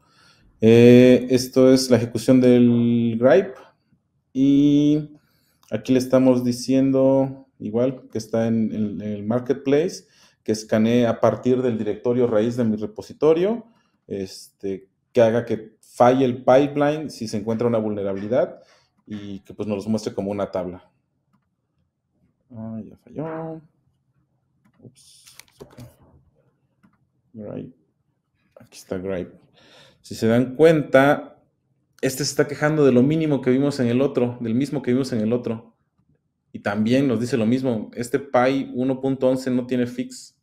Eh, esto es la ejecución del gripe y aquí le estamos diciendo igual que está en, el marketplace que escanee a partir del directorio raíz de mi repositorio, este, que haga que falle el pipeline si se encuentra una vulnerabilidad y que pues nos los muestre como una tabla. Ah, ya falló. Ups. Aquí está Gripe. Si se dan cuenta, este se está quejando de lo mínimo que vimos en el otro, del mismo que vimos en el otro. Y también nos dice lo mismo, este Pi 1.11 no tiene fix.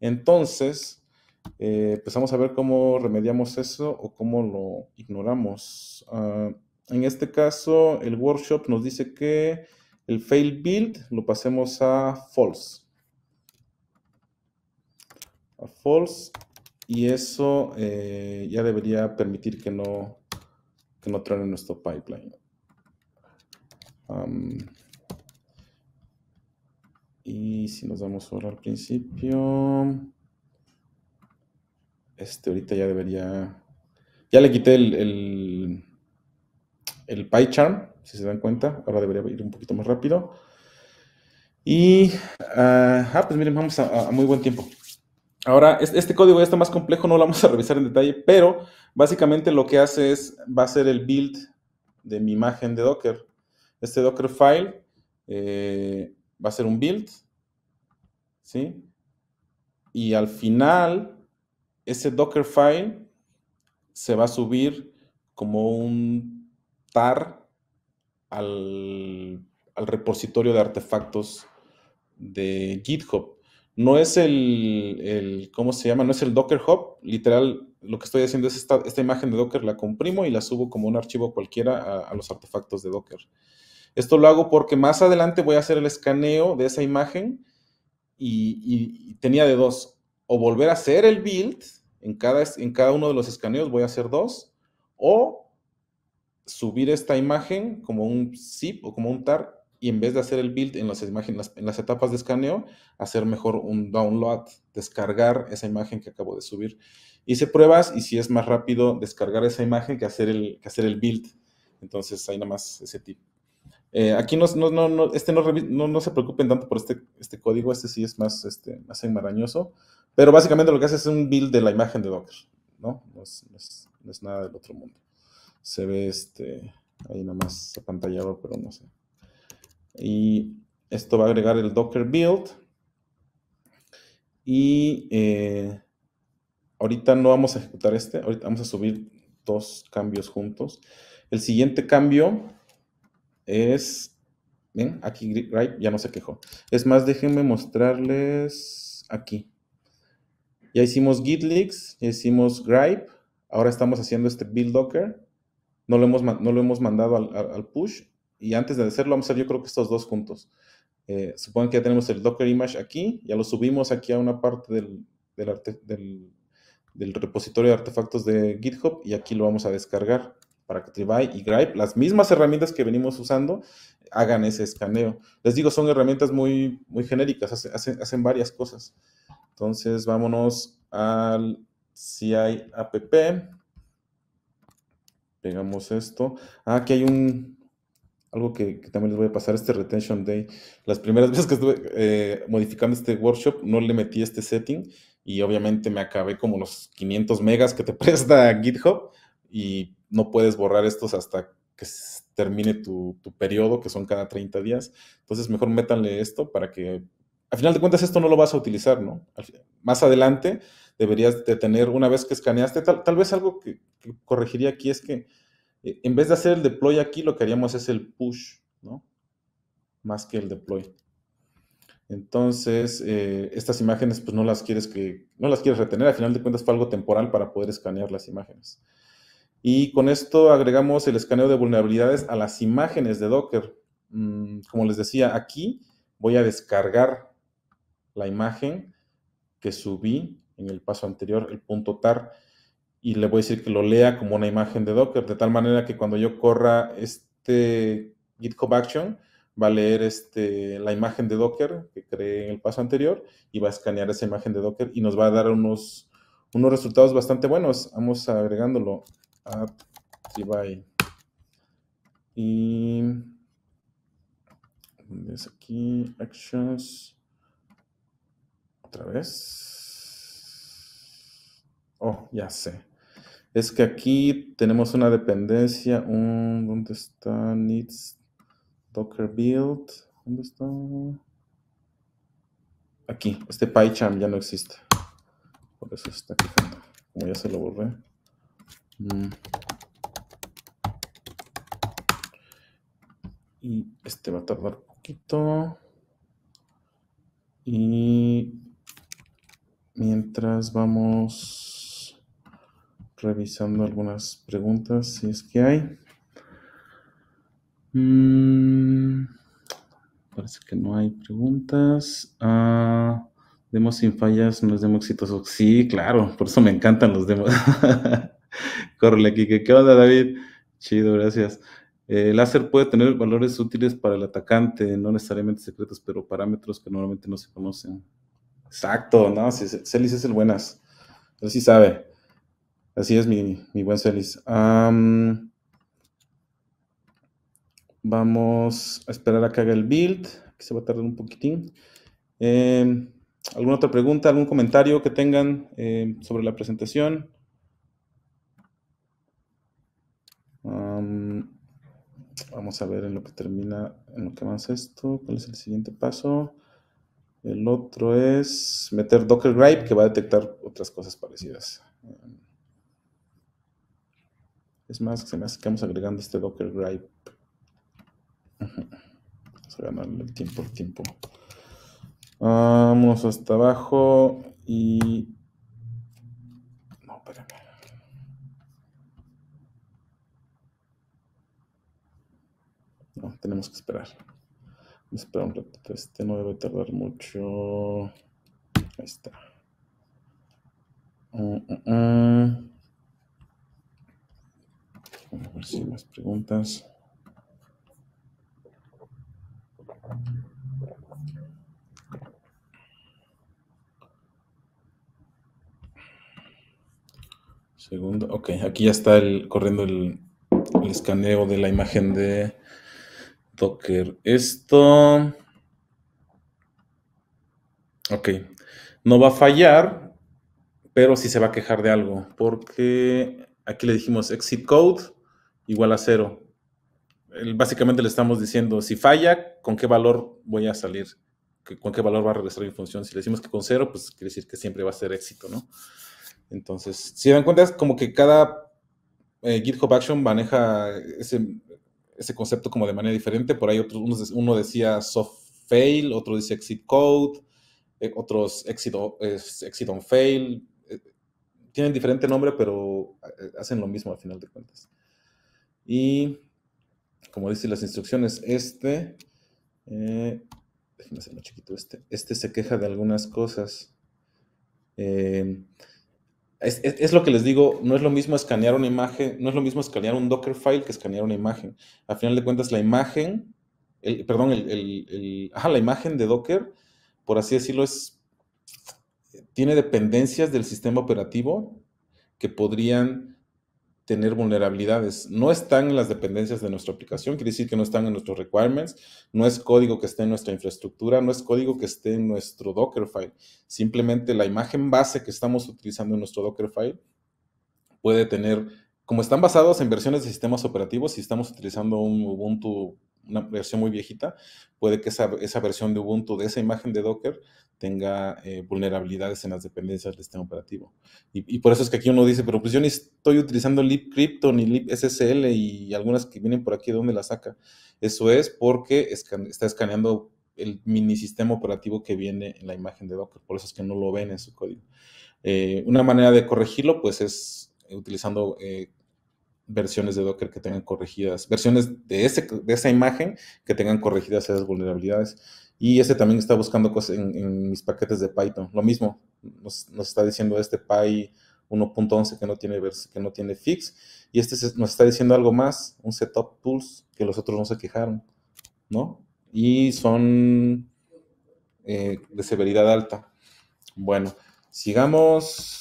Entonces, empezamos eh, pues a ver cómo remediamos eso o cómo lo ignoramos. Ah, en este caso, el workshop nos dice que el fail build lo pasemos a false. A false y eso eh, ya debería permitir que no, que nuestro pipeline. y si nos damos ahora al principio, este ahorita ya debería, ya le quité el, el, PyCharm, si se dan cuenta, ahora debería ir un poquito más rápido. Y, ah, ah pues miren, vamos a muy buen tiempo. Ahora, este código ya está más complejo, no lo vamos a revisar en detalle, pero básicamente lo que hace es, va a ser el build de mi imagen de Docker. Este Docker file eh, va a ser un build, ¿sí? Y al final, ese Docker file se va a subir como un tar al repositorio de artefactos de GitHub no es el, ¿cómo se llama? No es el Docker Hub. Literal, lo que estoy haciendo es esta, imagen de Docker la comprimo y la subo como un archivo cualquiera a, los artefactos de Docker. Esto lo hago porque más adelante voy a hacer el escaneo de esa imagen y, tenía de dos. O volver a hacer el build, en cada, en cada uno de los escaneos voy a hacer dos, o subir esta imagen como un zip o como un tar y en vez de hacer el build en las, imágenes, en las etapas de escaneo, hacer mejor un download, descargar esa imagen que acabo de subir. Hice pruebas y si es más rápido descargar esa imagen que hacer el, que hacer el build. Entonces, ahí nada más ese tip. Eh, aquí no, no, no, este no, se preocupen tanto por este, este código, este sí es más, este, más enmarañoso, pero básicamente lo que hace es un build de la imagen de Docker, ¿no? No es, nada del otro mundo. Se ve este, ahí nada más apantallado, pero no sé y esto va a agregar el docker build y eh, ahorita no vamos a ejecutar este, ahorita vamos a subir dos cambios juntos. El siguiente cambio es, ven, aquí right, ya no se quejó. Es más, déjenme mostrarles aquí. Ya hicimos git leaks, ya hicimos gripe, ahora estamos haciendo este build docker. No lo hemos, no lo hemos mandado al push, y antes de hacerlo, vamos a hacer yo creo que estos dos juntos. Eh, Supongan que ya tenemos el Docker Image aquí, ya lo subimos aquí a una parte del, repositorio de artefactos de GitHub y aquí lo vamos a descargar para que Tribay y Gripe, las mismas herramientas que venimos usando, hagan ese escaneo. Les digo, son herramientas muy, muy genéricas, hacen, hacen varias cosas. Entonces, vámonos al CI app. Pegamos esto. Ah, aquí hay un, algo que, también les voy a pasar, este Retention Day. Las primeras veces que estuve eh, modificando este workshop, no le metí este setting y obviamente me acabé como los 500 megas que te presta GitHub y no puedes borrar estos hasta que termine tu, tu periodo, que son cada 30 días. Entonces, mejor métanle esto para que, al final de cuentas, esto no lo vas a utilizar, ¿no? Más adelante deberías de tener, una vez que escaneaste, tal, tal vez algo que corregiría aquí es que eh, en vez de hacer el deploy aquí, lo que haríamos es el push, ¿no? Más que el deploy. Entonces, eh, estas imágenes, pues no las quieres que, no las quieres retener. Al final de cuentas fue algo temporal para poder escanear las imágenes. Y con esto agregamos el escaneo de vulnerabilidades a las imágenes de Docker. Mm, como les decía, aquí voy a descargar la imagen que subí en el paso anterior, el punto tar y le voy a decir que lo lea como una imagen de Docker, de tal manera que cuando yo corra este GitHub Action, va a leer este, la imagen de Docker que creé en el paso anterior y va a escanear esa imagen de Docker y nos va a dar unos, resultados bastante buenos. Vamos agregándolo a Tribay. Y... ¿Dónde aquí? Actions. Otra vez. Oh, ya sé. Es que aquí tenemos una dependencia. Un, ¿Dónde está? Needs Docker build. ¿Dónde está? Aquí. Este PyCharm ya no existe. Por eso está Como ya se lo borré. Mm. Y este va a tardar un poquito. Y mientras vamos revisando algunas preguntas si es que hay. Mm, parece que no hay preguntas. Ah, demos sin fallas, no es demo Sí, claro, por eso me encantan los demos. Corre aquí, qué onda David. Chido, gracias. Eh, el láser puede tener valores útiles para el atacante, no necesariamente secretos, pero parámetros que normalmente no se conocen. Exacto, no, si Celis es el buenas. Él sí sabe. Así es, mi, buen Celis. vamos a esperar a que haga el build, que se va a tardar un poquitín. Em, ¿Alguna otra pregunta, algún comentario que tengan em, sobre la presentación? vamos a ver en lo que termina, en lo que más esto, cuál es el siguiente paso. El otro es meter Docker Gripe, que va a detectar otras cosas parecidas. Em, es más, se me vamos agregando este Docker Gripe. Vamos a ganarle el tiempo, por tiempo. Vamos hasta abajo y... No, espérame. No, tenemos que esperar. Espera un ratito, este no debe tardar mucho. Ahí está. Mm, mm, mm. A ver si hay más preguntas. Segundo, ok, aquí ya está el, corriendo el, el escaneo de la imagen de Docker. Esto, ok, no va a fallar, pero sí se va a quejar de algo, porque aquí le dijimos exit code igual a cero. básicamente le estamos diciendo, si falla, ¿con qué valor voy a salir? ¿Con qué valor va a regresar mi función? Si le decimos que con cero, pues quiere decir que siempre va a ser éxito, ¿no? Entonces, si dan cuenta, es como que cada eh, GitHub Action maneja ese, concepto como de manera diferente. Por ahí otros, uno, decía soft fail, otro dice exit code, eh, otros éxito, exit on fail. Eh, tienen diferente nombre, pero eh, hacen lo mismo al final de cuentas. Y como dice las instrucciones, este, eh, hacerlo chiquito, este, este se queja de algunas cosas. Eh, es, lo que les digo, no es lo mismo escanear una imagen, no es lo mismo escanear un Dockerfile que escanear una imagen. A final de cuentas, la imagen, perdón, el, el, ajá, la imagen de Docker, por así decirlo, es, tiene dependencias del sistema operativo que podrían tener vulnerabilidades. No están en las dependencias de nuestra aplicación, quiere decir que no están en nuestros requirements, no es código que esté en nuestra infraestructura, no es código que esté en nuestro Dockerfile. Simplemente la imagen base que estamos utilizando en nuestro Dockerfile puede tener, como están basados en versiones de sistemas operativos, si estamos utilizando un Ubuntu una versión muy viejita, puede que esa, esa, versión de Ubuntu de esa imagen de Docker tenga eh, vulnerabilidades en las dependencias del sistema operativo. Y, por eso es que aquí uno dice, pero pues yo ni estoy utilizando libcrypto ni libssl y algunas que vienen por aquí, ¿de dónde las saca? Eso es porque está escaneando el mini sistema operativo que viene en la imagen de Docker, por eso es que no lo ven en su código. Eh, una manera de corregirlo, pues es utilizando eh, versiones de Docker que tengan corregidas, versiones de, de esa imagen que tengan corregidas esas vulnerabilidades. Y ese también está buscando cosas en, mis paquetes de Python. Lo mismo, nos, está diciendo este Py 1.11 que no tiene que no tiene fix. Y este nos está diciendo algo más, un setup tools que los otros no se quejaron, ¿no? Y son eh, de severidad alta. Bueno, sigamos.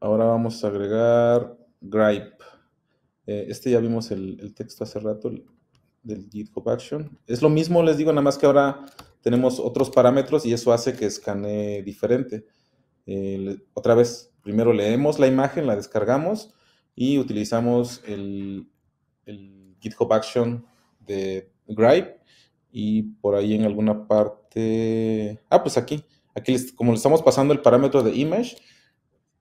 Ahora vamos a agregar gripe. Eh, este ya vimos el, texto hace rato del GitHub Action. Es lo mismo, les digo, nada más que ahora tenemos otros parámetros y eso hace que escanee diferente. Eh, otra vez, primero leemos la imagen, la descargamos y utilizamos el, GitHub Action de Gripe y por ahí en alguna parte... Ah, pues aquí. Aquí, como le estamos pasando el parámetro de image,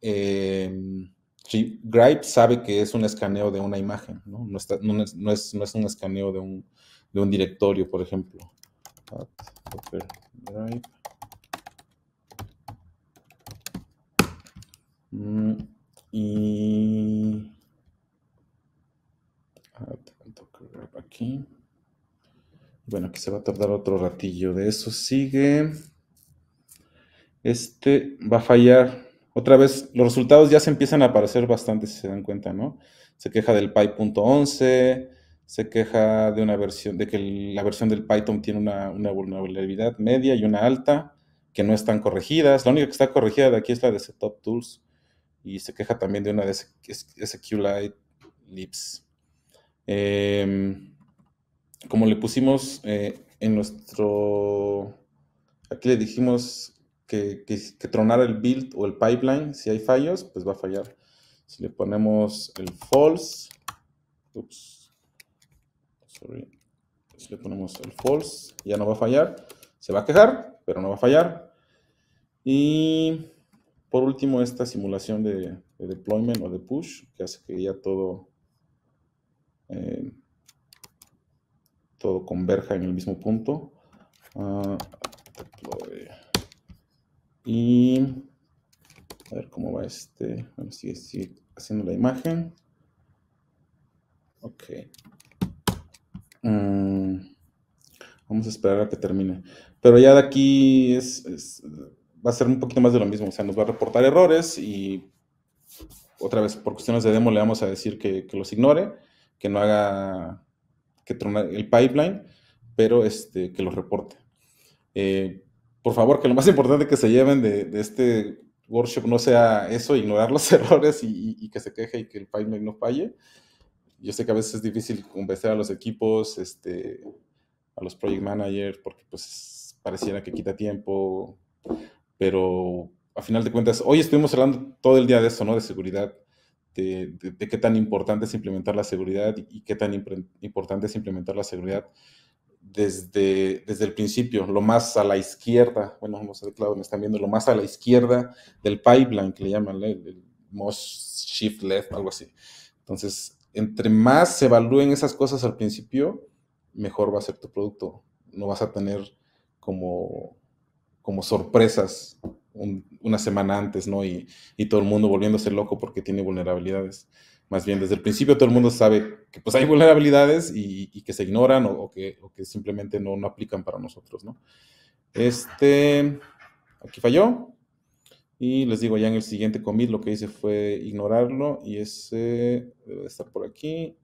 Em, si, Gripe sabe que es un escaneo de una imagen, no, es, un escaneo de un, directorio, por ejemplo. Ah, mm, y aquí. Bueno, aquí se va a tardar otro ratillo de eso. Sigue. Este va a fallar otra vez los resultados ya se empiezan a aparecer bastante, si se dan cuenta, ¿no? Se queja del Py.11, se queja de una versión, de que la versión del Python tiene una, vulnerabilidad media y una alta, que no están corregidas. La única que está corregida de aquí es la de Setup Tools. Y se queja también de una de SQLite Lips. Em, como le pusimos eh, en nuestro. Aquí le dijimos que, tronar el build o el pipeline. Si hay fallos, pues va a fallar. Si le ponemos el false, ups, sorry. si le ponemos el false, ya no va a fallar. Se va a quejar, pero no va a fallar. Y por último, esta simulación de, deployment o de push, que hace que ya todo, eh, todo converja en el mismo punto. Ah, deploy. Y a ver cómo va este. Bueno, sigue, haciendo la imagen. Ok. Mm, vamos a esperar a que termine. Pero ya de aquí va a ser un poquito más de lo mismo. O sea, nos va a reportar errores y otra vez, por cuestiones de demo, le vamos a decir que, los ignore, que no haga que el pipeline, pero este, que los reporte. Eh, por favor, que lo más importante que se lleven de, este workshop no sea eso, ignorar los errores y, que se queje y que el pipeline no falle. Yo sé que a veces es difícil convencer a los equipos, este, a los project managers, porque pues pareciera que quita tiempo, pero a final de cuentas, hoy estuvimos hablando todo el día de eso, ¿no? De seguridad, de qué tan importante es implementar la seguridad y qué tan importante es implementar la seguridad desde, desde el principio, lo más a la izquierda, bueno, no sé, claro, me están viendo, lo más a la izquierda del pipeline, que le llaman, ¿eh? el, most shift left, algo así. Entonces, entre más se evalúen esas cosas al principio, mejor va a ser tu producto. No vas a tener como, como sorpresas una semana antes, ¿no? Y, y todo el mundo volviéndose loco porque tiene vulnerabilidades más bien desde el principio todo el mundo sabe que pues hay vulnerabilidades y, que se ignoran o, que, simplemente no, no, aplican para nosotros, ¿no? Este, aquí falló. Y les digo, ya en el siguiente commit lo que hice fue ignorarlo y ese debe de estar por aquí.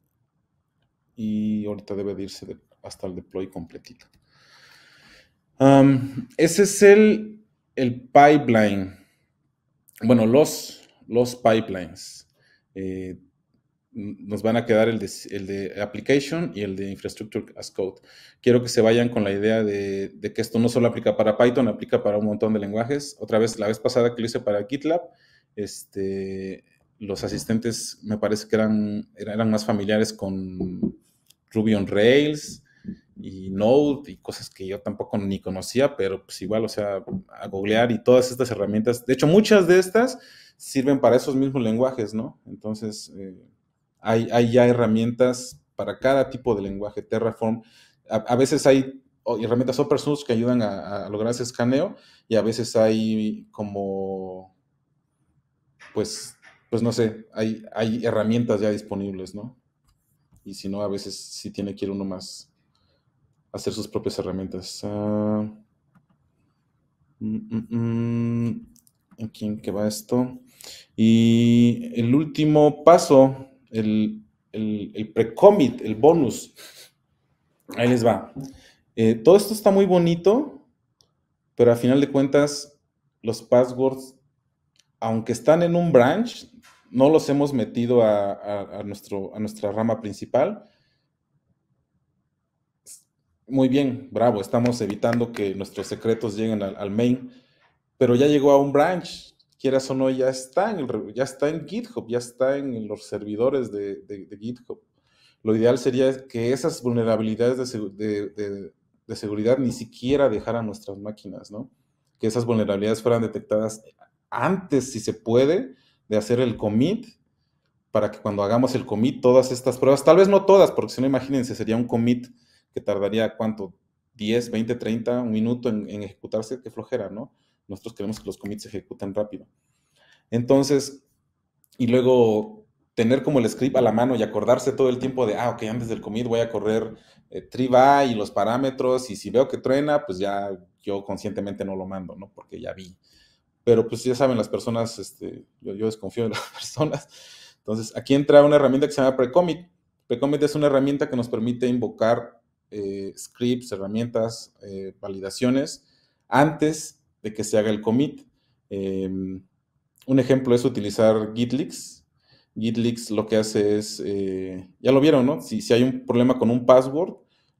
Y ahorita debe de irse hasta el deploy completito. ese es el, el pipeline. Bueno, los, los pipelines. Eh, nos van a quedar el de, application y el de infrastructure as code. Quiero que se vayan con la idea de, que esto no solo aplica para Python, aplica para un montón de lenguajes. Otra vez, la vez pasada que lo hice para GitLab, este, los asistentes me parece que eran, eran más familiares con Ruby on Rails y Node y cosas que yo tampoco ni conocía, pero pues igual, o sea, a googlear y todas estas herramientas. De hecho, muchas de estas sirven para esos mismos lenguajes, ¿no? Entonces... Eh, hay, ya herramientas para cada tipo de lenguaje. Terraform, a, veces hay oh, herramientas source que ayudan a, lograr ese escaneo y a veces hay como, pues, pues no sé, hay, herramientas ya disponibles, ¿no? Y si no, a veces sí tiene que ir uno más a hacer sus propias herramientas. ¿A ah. mm, mm, mm. quién que va esto? Y el último paso el, el, pre-commit, el bonus. Ahí les va. Eh, todo esto está muy bonito, pero a final de cuentas, los passwords, aunque están en un branch, no los hemos metido a, nuestro, a nuestra rama principal. Muy bien, bravo, estamos evitando que nuestros secretos lleguen al main, pero ya llegó a un branch, quieras o no, ya está en, ya está en GitHub, ya está en los servidores de, GitHub. Lo ideal sería que esas vulnerabilidades de, seguridad ni siquiera dejaran nuestras máquinas, ¿no? Que esas vulnerabilidades fueran detectadas antes, si se puede, de hacer el commit, para que cuando hagamos el commit todas estas pruebas, tal vez no todas, porque si no, imagínense, sería un commit que tardaría cuánto, 10, 20, 30, un minuto en, en ejecutarse, qué flojera, ¿no? Nosotros queremos que los commits se ejecuten rápido. Entonces, y luego tener como el script a la mano y acordarse todo el tiempo de, ah, ok, antes del commit voy a correr eh, triva y los parámetros, y si veo que truena, pues ya yo conscientemente no lo mando, ¿no? Porque ya vi. Pero pues ya saben, las personas, este, yo, desconfío de las personas. Entonces, aquí entra una herramienta que se llama pre-commit. pre Precommit es una herramienta que nos permite invocar eh, scripts, herramientas, eh, validaciones antes de que se haga el commit. Em, un ejemplo es utilizar GitLeaks. GitLeaks lo que hace es, eh, ya lo vieron, ¿no? Si, si, hay un problema con un password,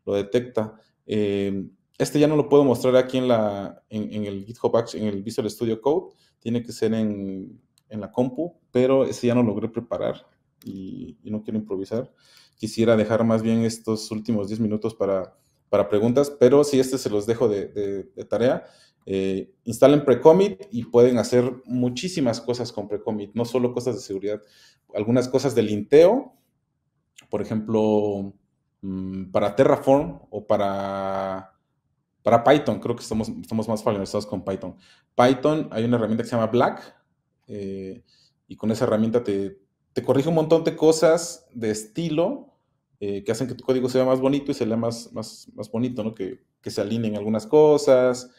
lo detecta. Em, este ya no lo puedo mostrar aquí en, la, en, el GitHub en el Visual Studio Code. Tiene que ser en, en la compu, pero ese ya no logré preparar y, no quiero improvisar. Quisiera dejar más bien estos últimos 10 minutos para, para preguntas, pero si este se los dejo de tarea. Eh, instalen pre-commit y pueden hacer muchísimas cosas con pre-commit, no solo cosas de seguridad, algunas cosas del linteo. por ejemplo, mm, para Terraform o para, para Python, creo que estamos, estamos más familiarizados con Python. Python, hay una herramienta que se llama Black eh, y con esa herramienta te, corrige un montón de cosas de estilo eh, que hacen que tu código sea más bonito y se lea más, más, bonito, que, que se alineen algunas cosas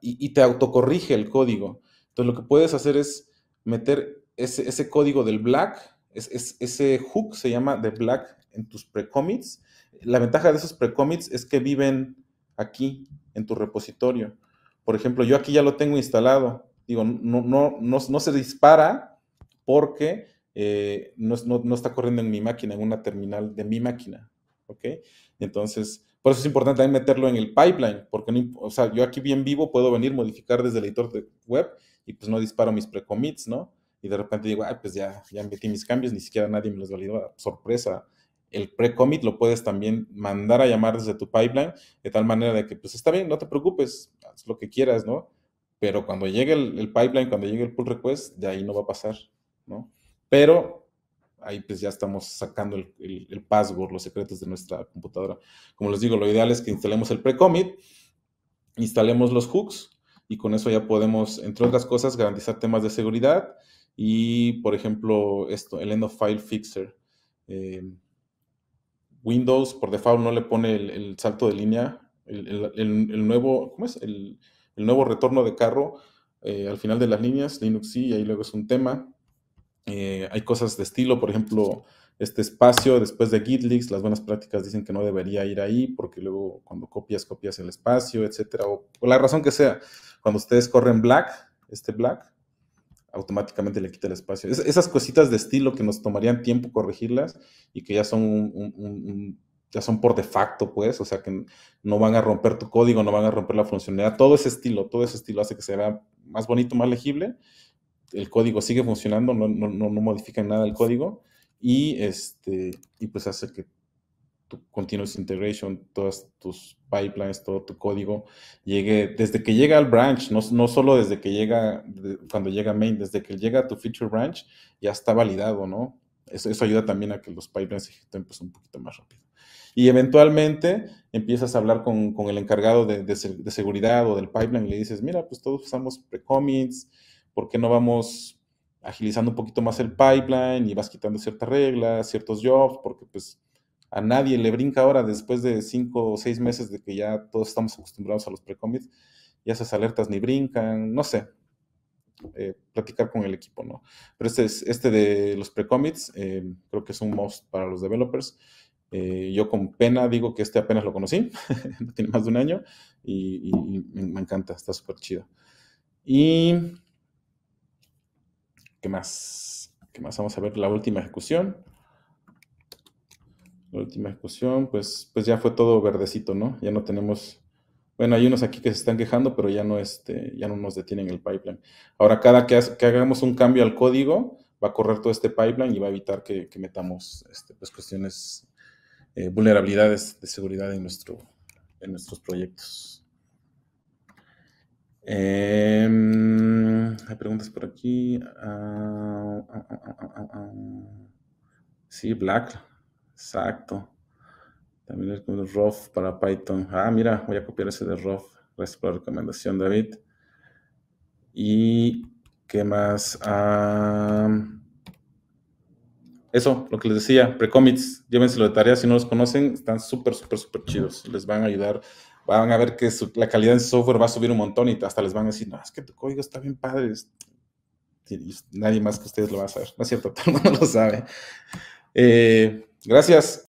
y, te autocorrige el código. Entonces lo que puedes hacer es meter ese, código del black, ese hook se llama de black en tus pre commits. La ventaja de esos pre commits es que viven aquí, en tu repositorio. Por ejemplo, yo aquí ya lo tengo instalado. Digo, no, no, no, se dispara porque eh, no, está corriendo en mi máquina, en una terminal de mi máquina. ¿ok? Entonces, por eso es importante ahí meterlo en el pipeline, porque sea, yo aquí bien vivo puedo venir, modificar desde el editor de web y pues no disparo mis pre-commits, ¿no? Y de repente digo, ay, pues ya, ya metí mis cambios, ni siquiera nadie me los validó, ah, sorpresa. El pre-commit lo puedes también mandar a llamar desde tu pipeline, de tal manera de que, pues está bien, no te preocupes, haz lo que quieras, ¿no? Pero cuando llegue el pipeline, cuando llegue el pull request, de ahí no va a pasar, ¿no? Pero ahí pues ya estamos sacando el, password, los secretos de nuestra computadora. Como les digo, lo ideal es que instalemos el pre-commit, instalemos los hooks y con eso ya podemos, entre otras cosas, garantizar temas de seguridad y, por ejemplo, esto, el end of file fixer. Em, Windows por default no le pone el, salto de línea, el, nuevo, ¿cómo es? el nuevo retorno de carro eh, al final de las líneas, Linux sí, y ahí luego es un tema. Eh, hay cosas de estilo, por ejemplo, este espacio después de GitLeaks, las buenas prácticas dicen que no debería ir ahí porque luego cuando copias, copias el espacio, etcétera, o, la razón que sea. Cuando ustedes corren black, este black, automáticamente le quita el espacio. esas cositas de estilo que nos tomarían tiempo corregirlas y que ya son ya son por de facto, pues, o sea que no van a romper tu código, no van a romper la funcionalidad. Todo ese estilo, todo ese estilo hace que sea más bonito, más legible el código sigue funcionando, no, no, no, modifican nada el código y, este, y pues hace que tu continuous integration, todas tus pipelines, todo tu código llegue desde que llega al branch, no, no solo desde que llega, cuando llega main, desde que llega a tu feature branch ya está validado, ¿no? Eso, ayuda también a que los pipelines se ejecuten pues, un poquito más rápido. Y eventualmente empiezas a hablar con, el encargado de, seguridad o del pipeline y le dices, mira, pues todos usamos pre-commits, ¿por qué no vamos agilizando un poquito más el pipeline y vas quitando ciertas reglas, ciertos jobs? Porque pues a nadie le brinca ahora después de cinco o seis meses de que ya todos estamos acostumbrados a los pre-commits, ya esas alertas ni brincan, no sé. Eh, platicar con el equipo, ¿no? Pero este, es, este de los pre-commits, eh, creo que es un must para los developers. Eh, yo con pena digo que este apenas lo conocí, tiene más de un año y, me encanta, está súper chido. Y ¿Qué más? ¿Qué más? Vamos a ver la última ejecución. La última ejecución, pues, pues ya fue todo verdecito, ¿no? Ya no tenemos... Bueno, hay unos aquí que se están quejando, pero ya no, este, ya no nos detienen el pipeline. Ahora, cada que, hagamos un cambio al código, va a correr todo este pipeline y va a evitar que, metamos este, pues, cuestiones, eh, vulnerabilidades de seguridad en, nuestro, en nuestros proyectos. Em, hay preguntas por aquí. Ah, ah, ah, sí, Black. Exacto. También es como para Python. Ah, mira, voy a copiar ese de ROF. Gracias por la recomendación, David. Y qué más. eso, lo que les decía, pre-commits, llévenselo de tarea si no los conocen, están súper, súper, súper chidos. Les van a ayudar van a ver que la calidad de software va a subir un montón y hasta les van a decir, no, es que tu código está bien padre. nadie más que ustedes lo va a saber. No es cierto, todo el mundo lo sabe. Eh, gracias.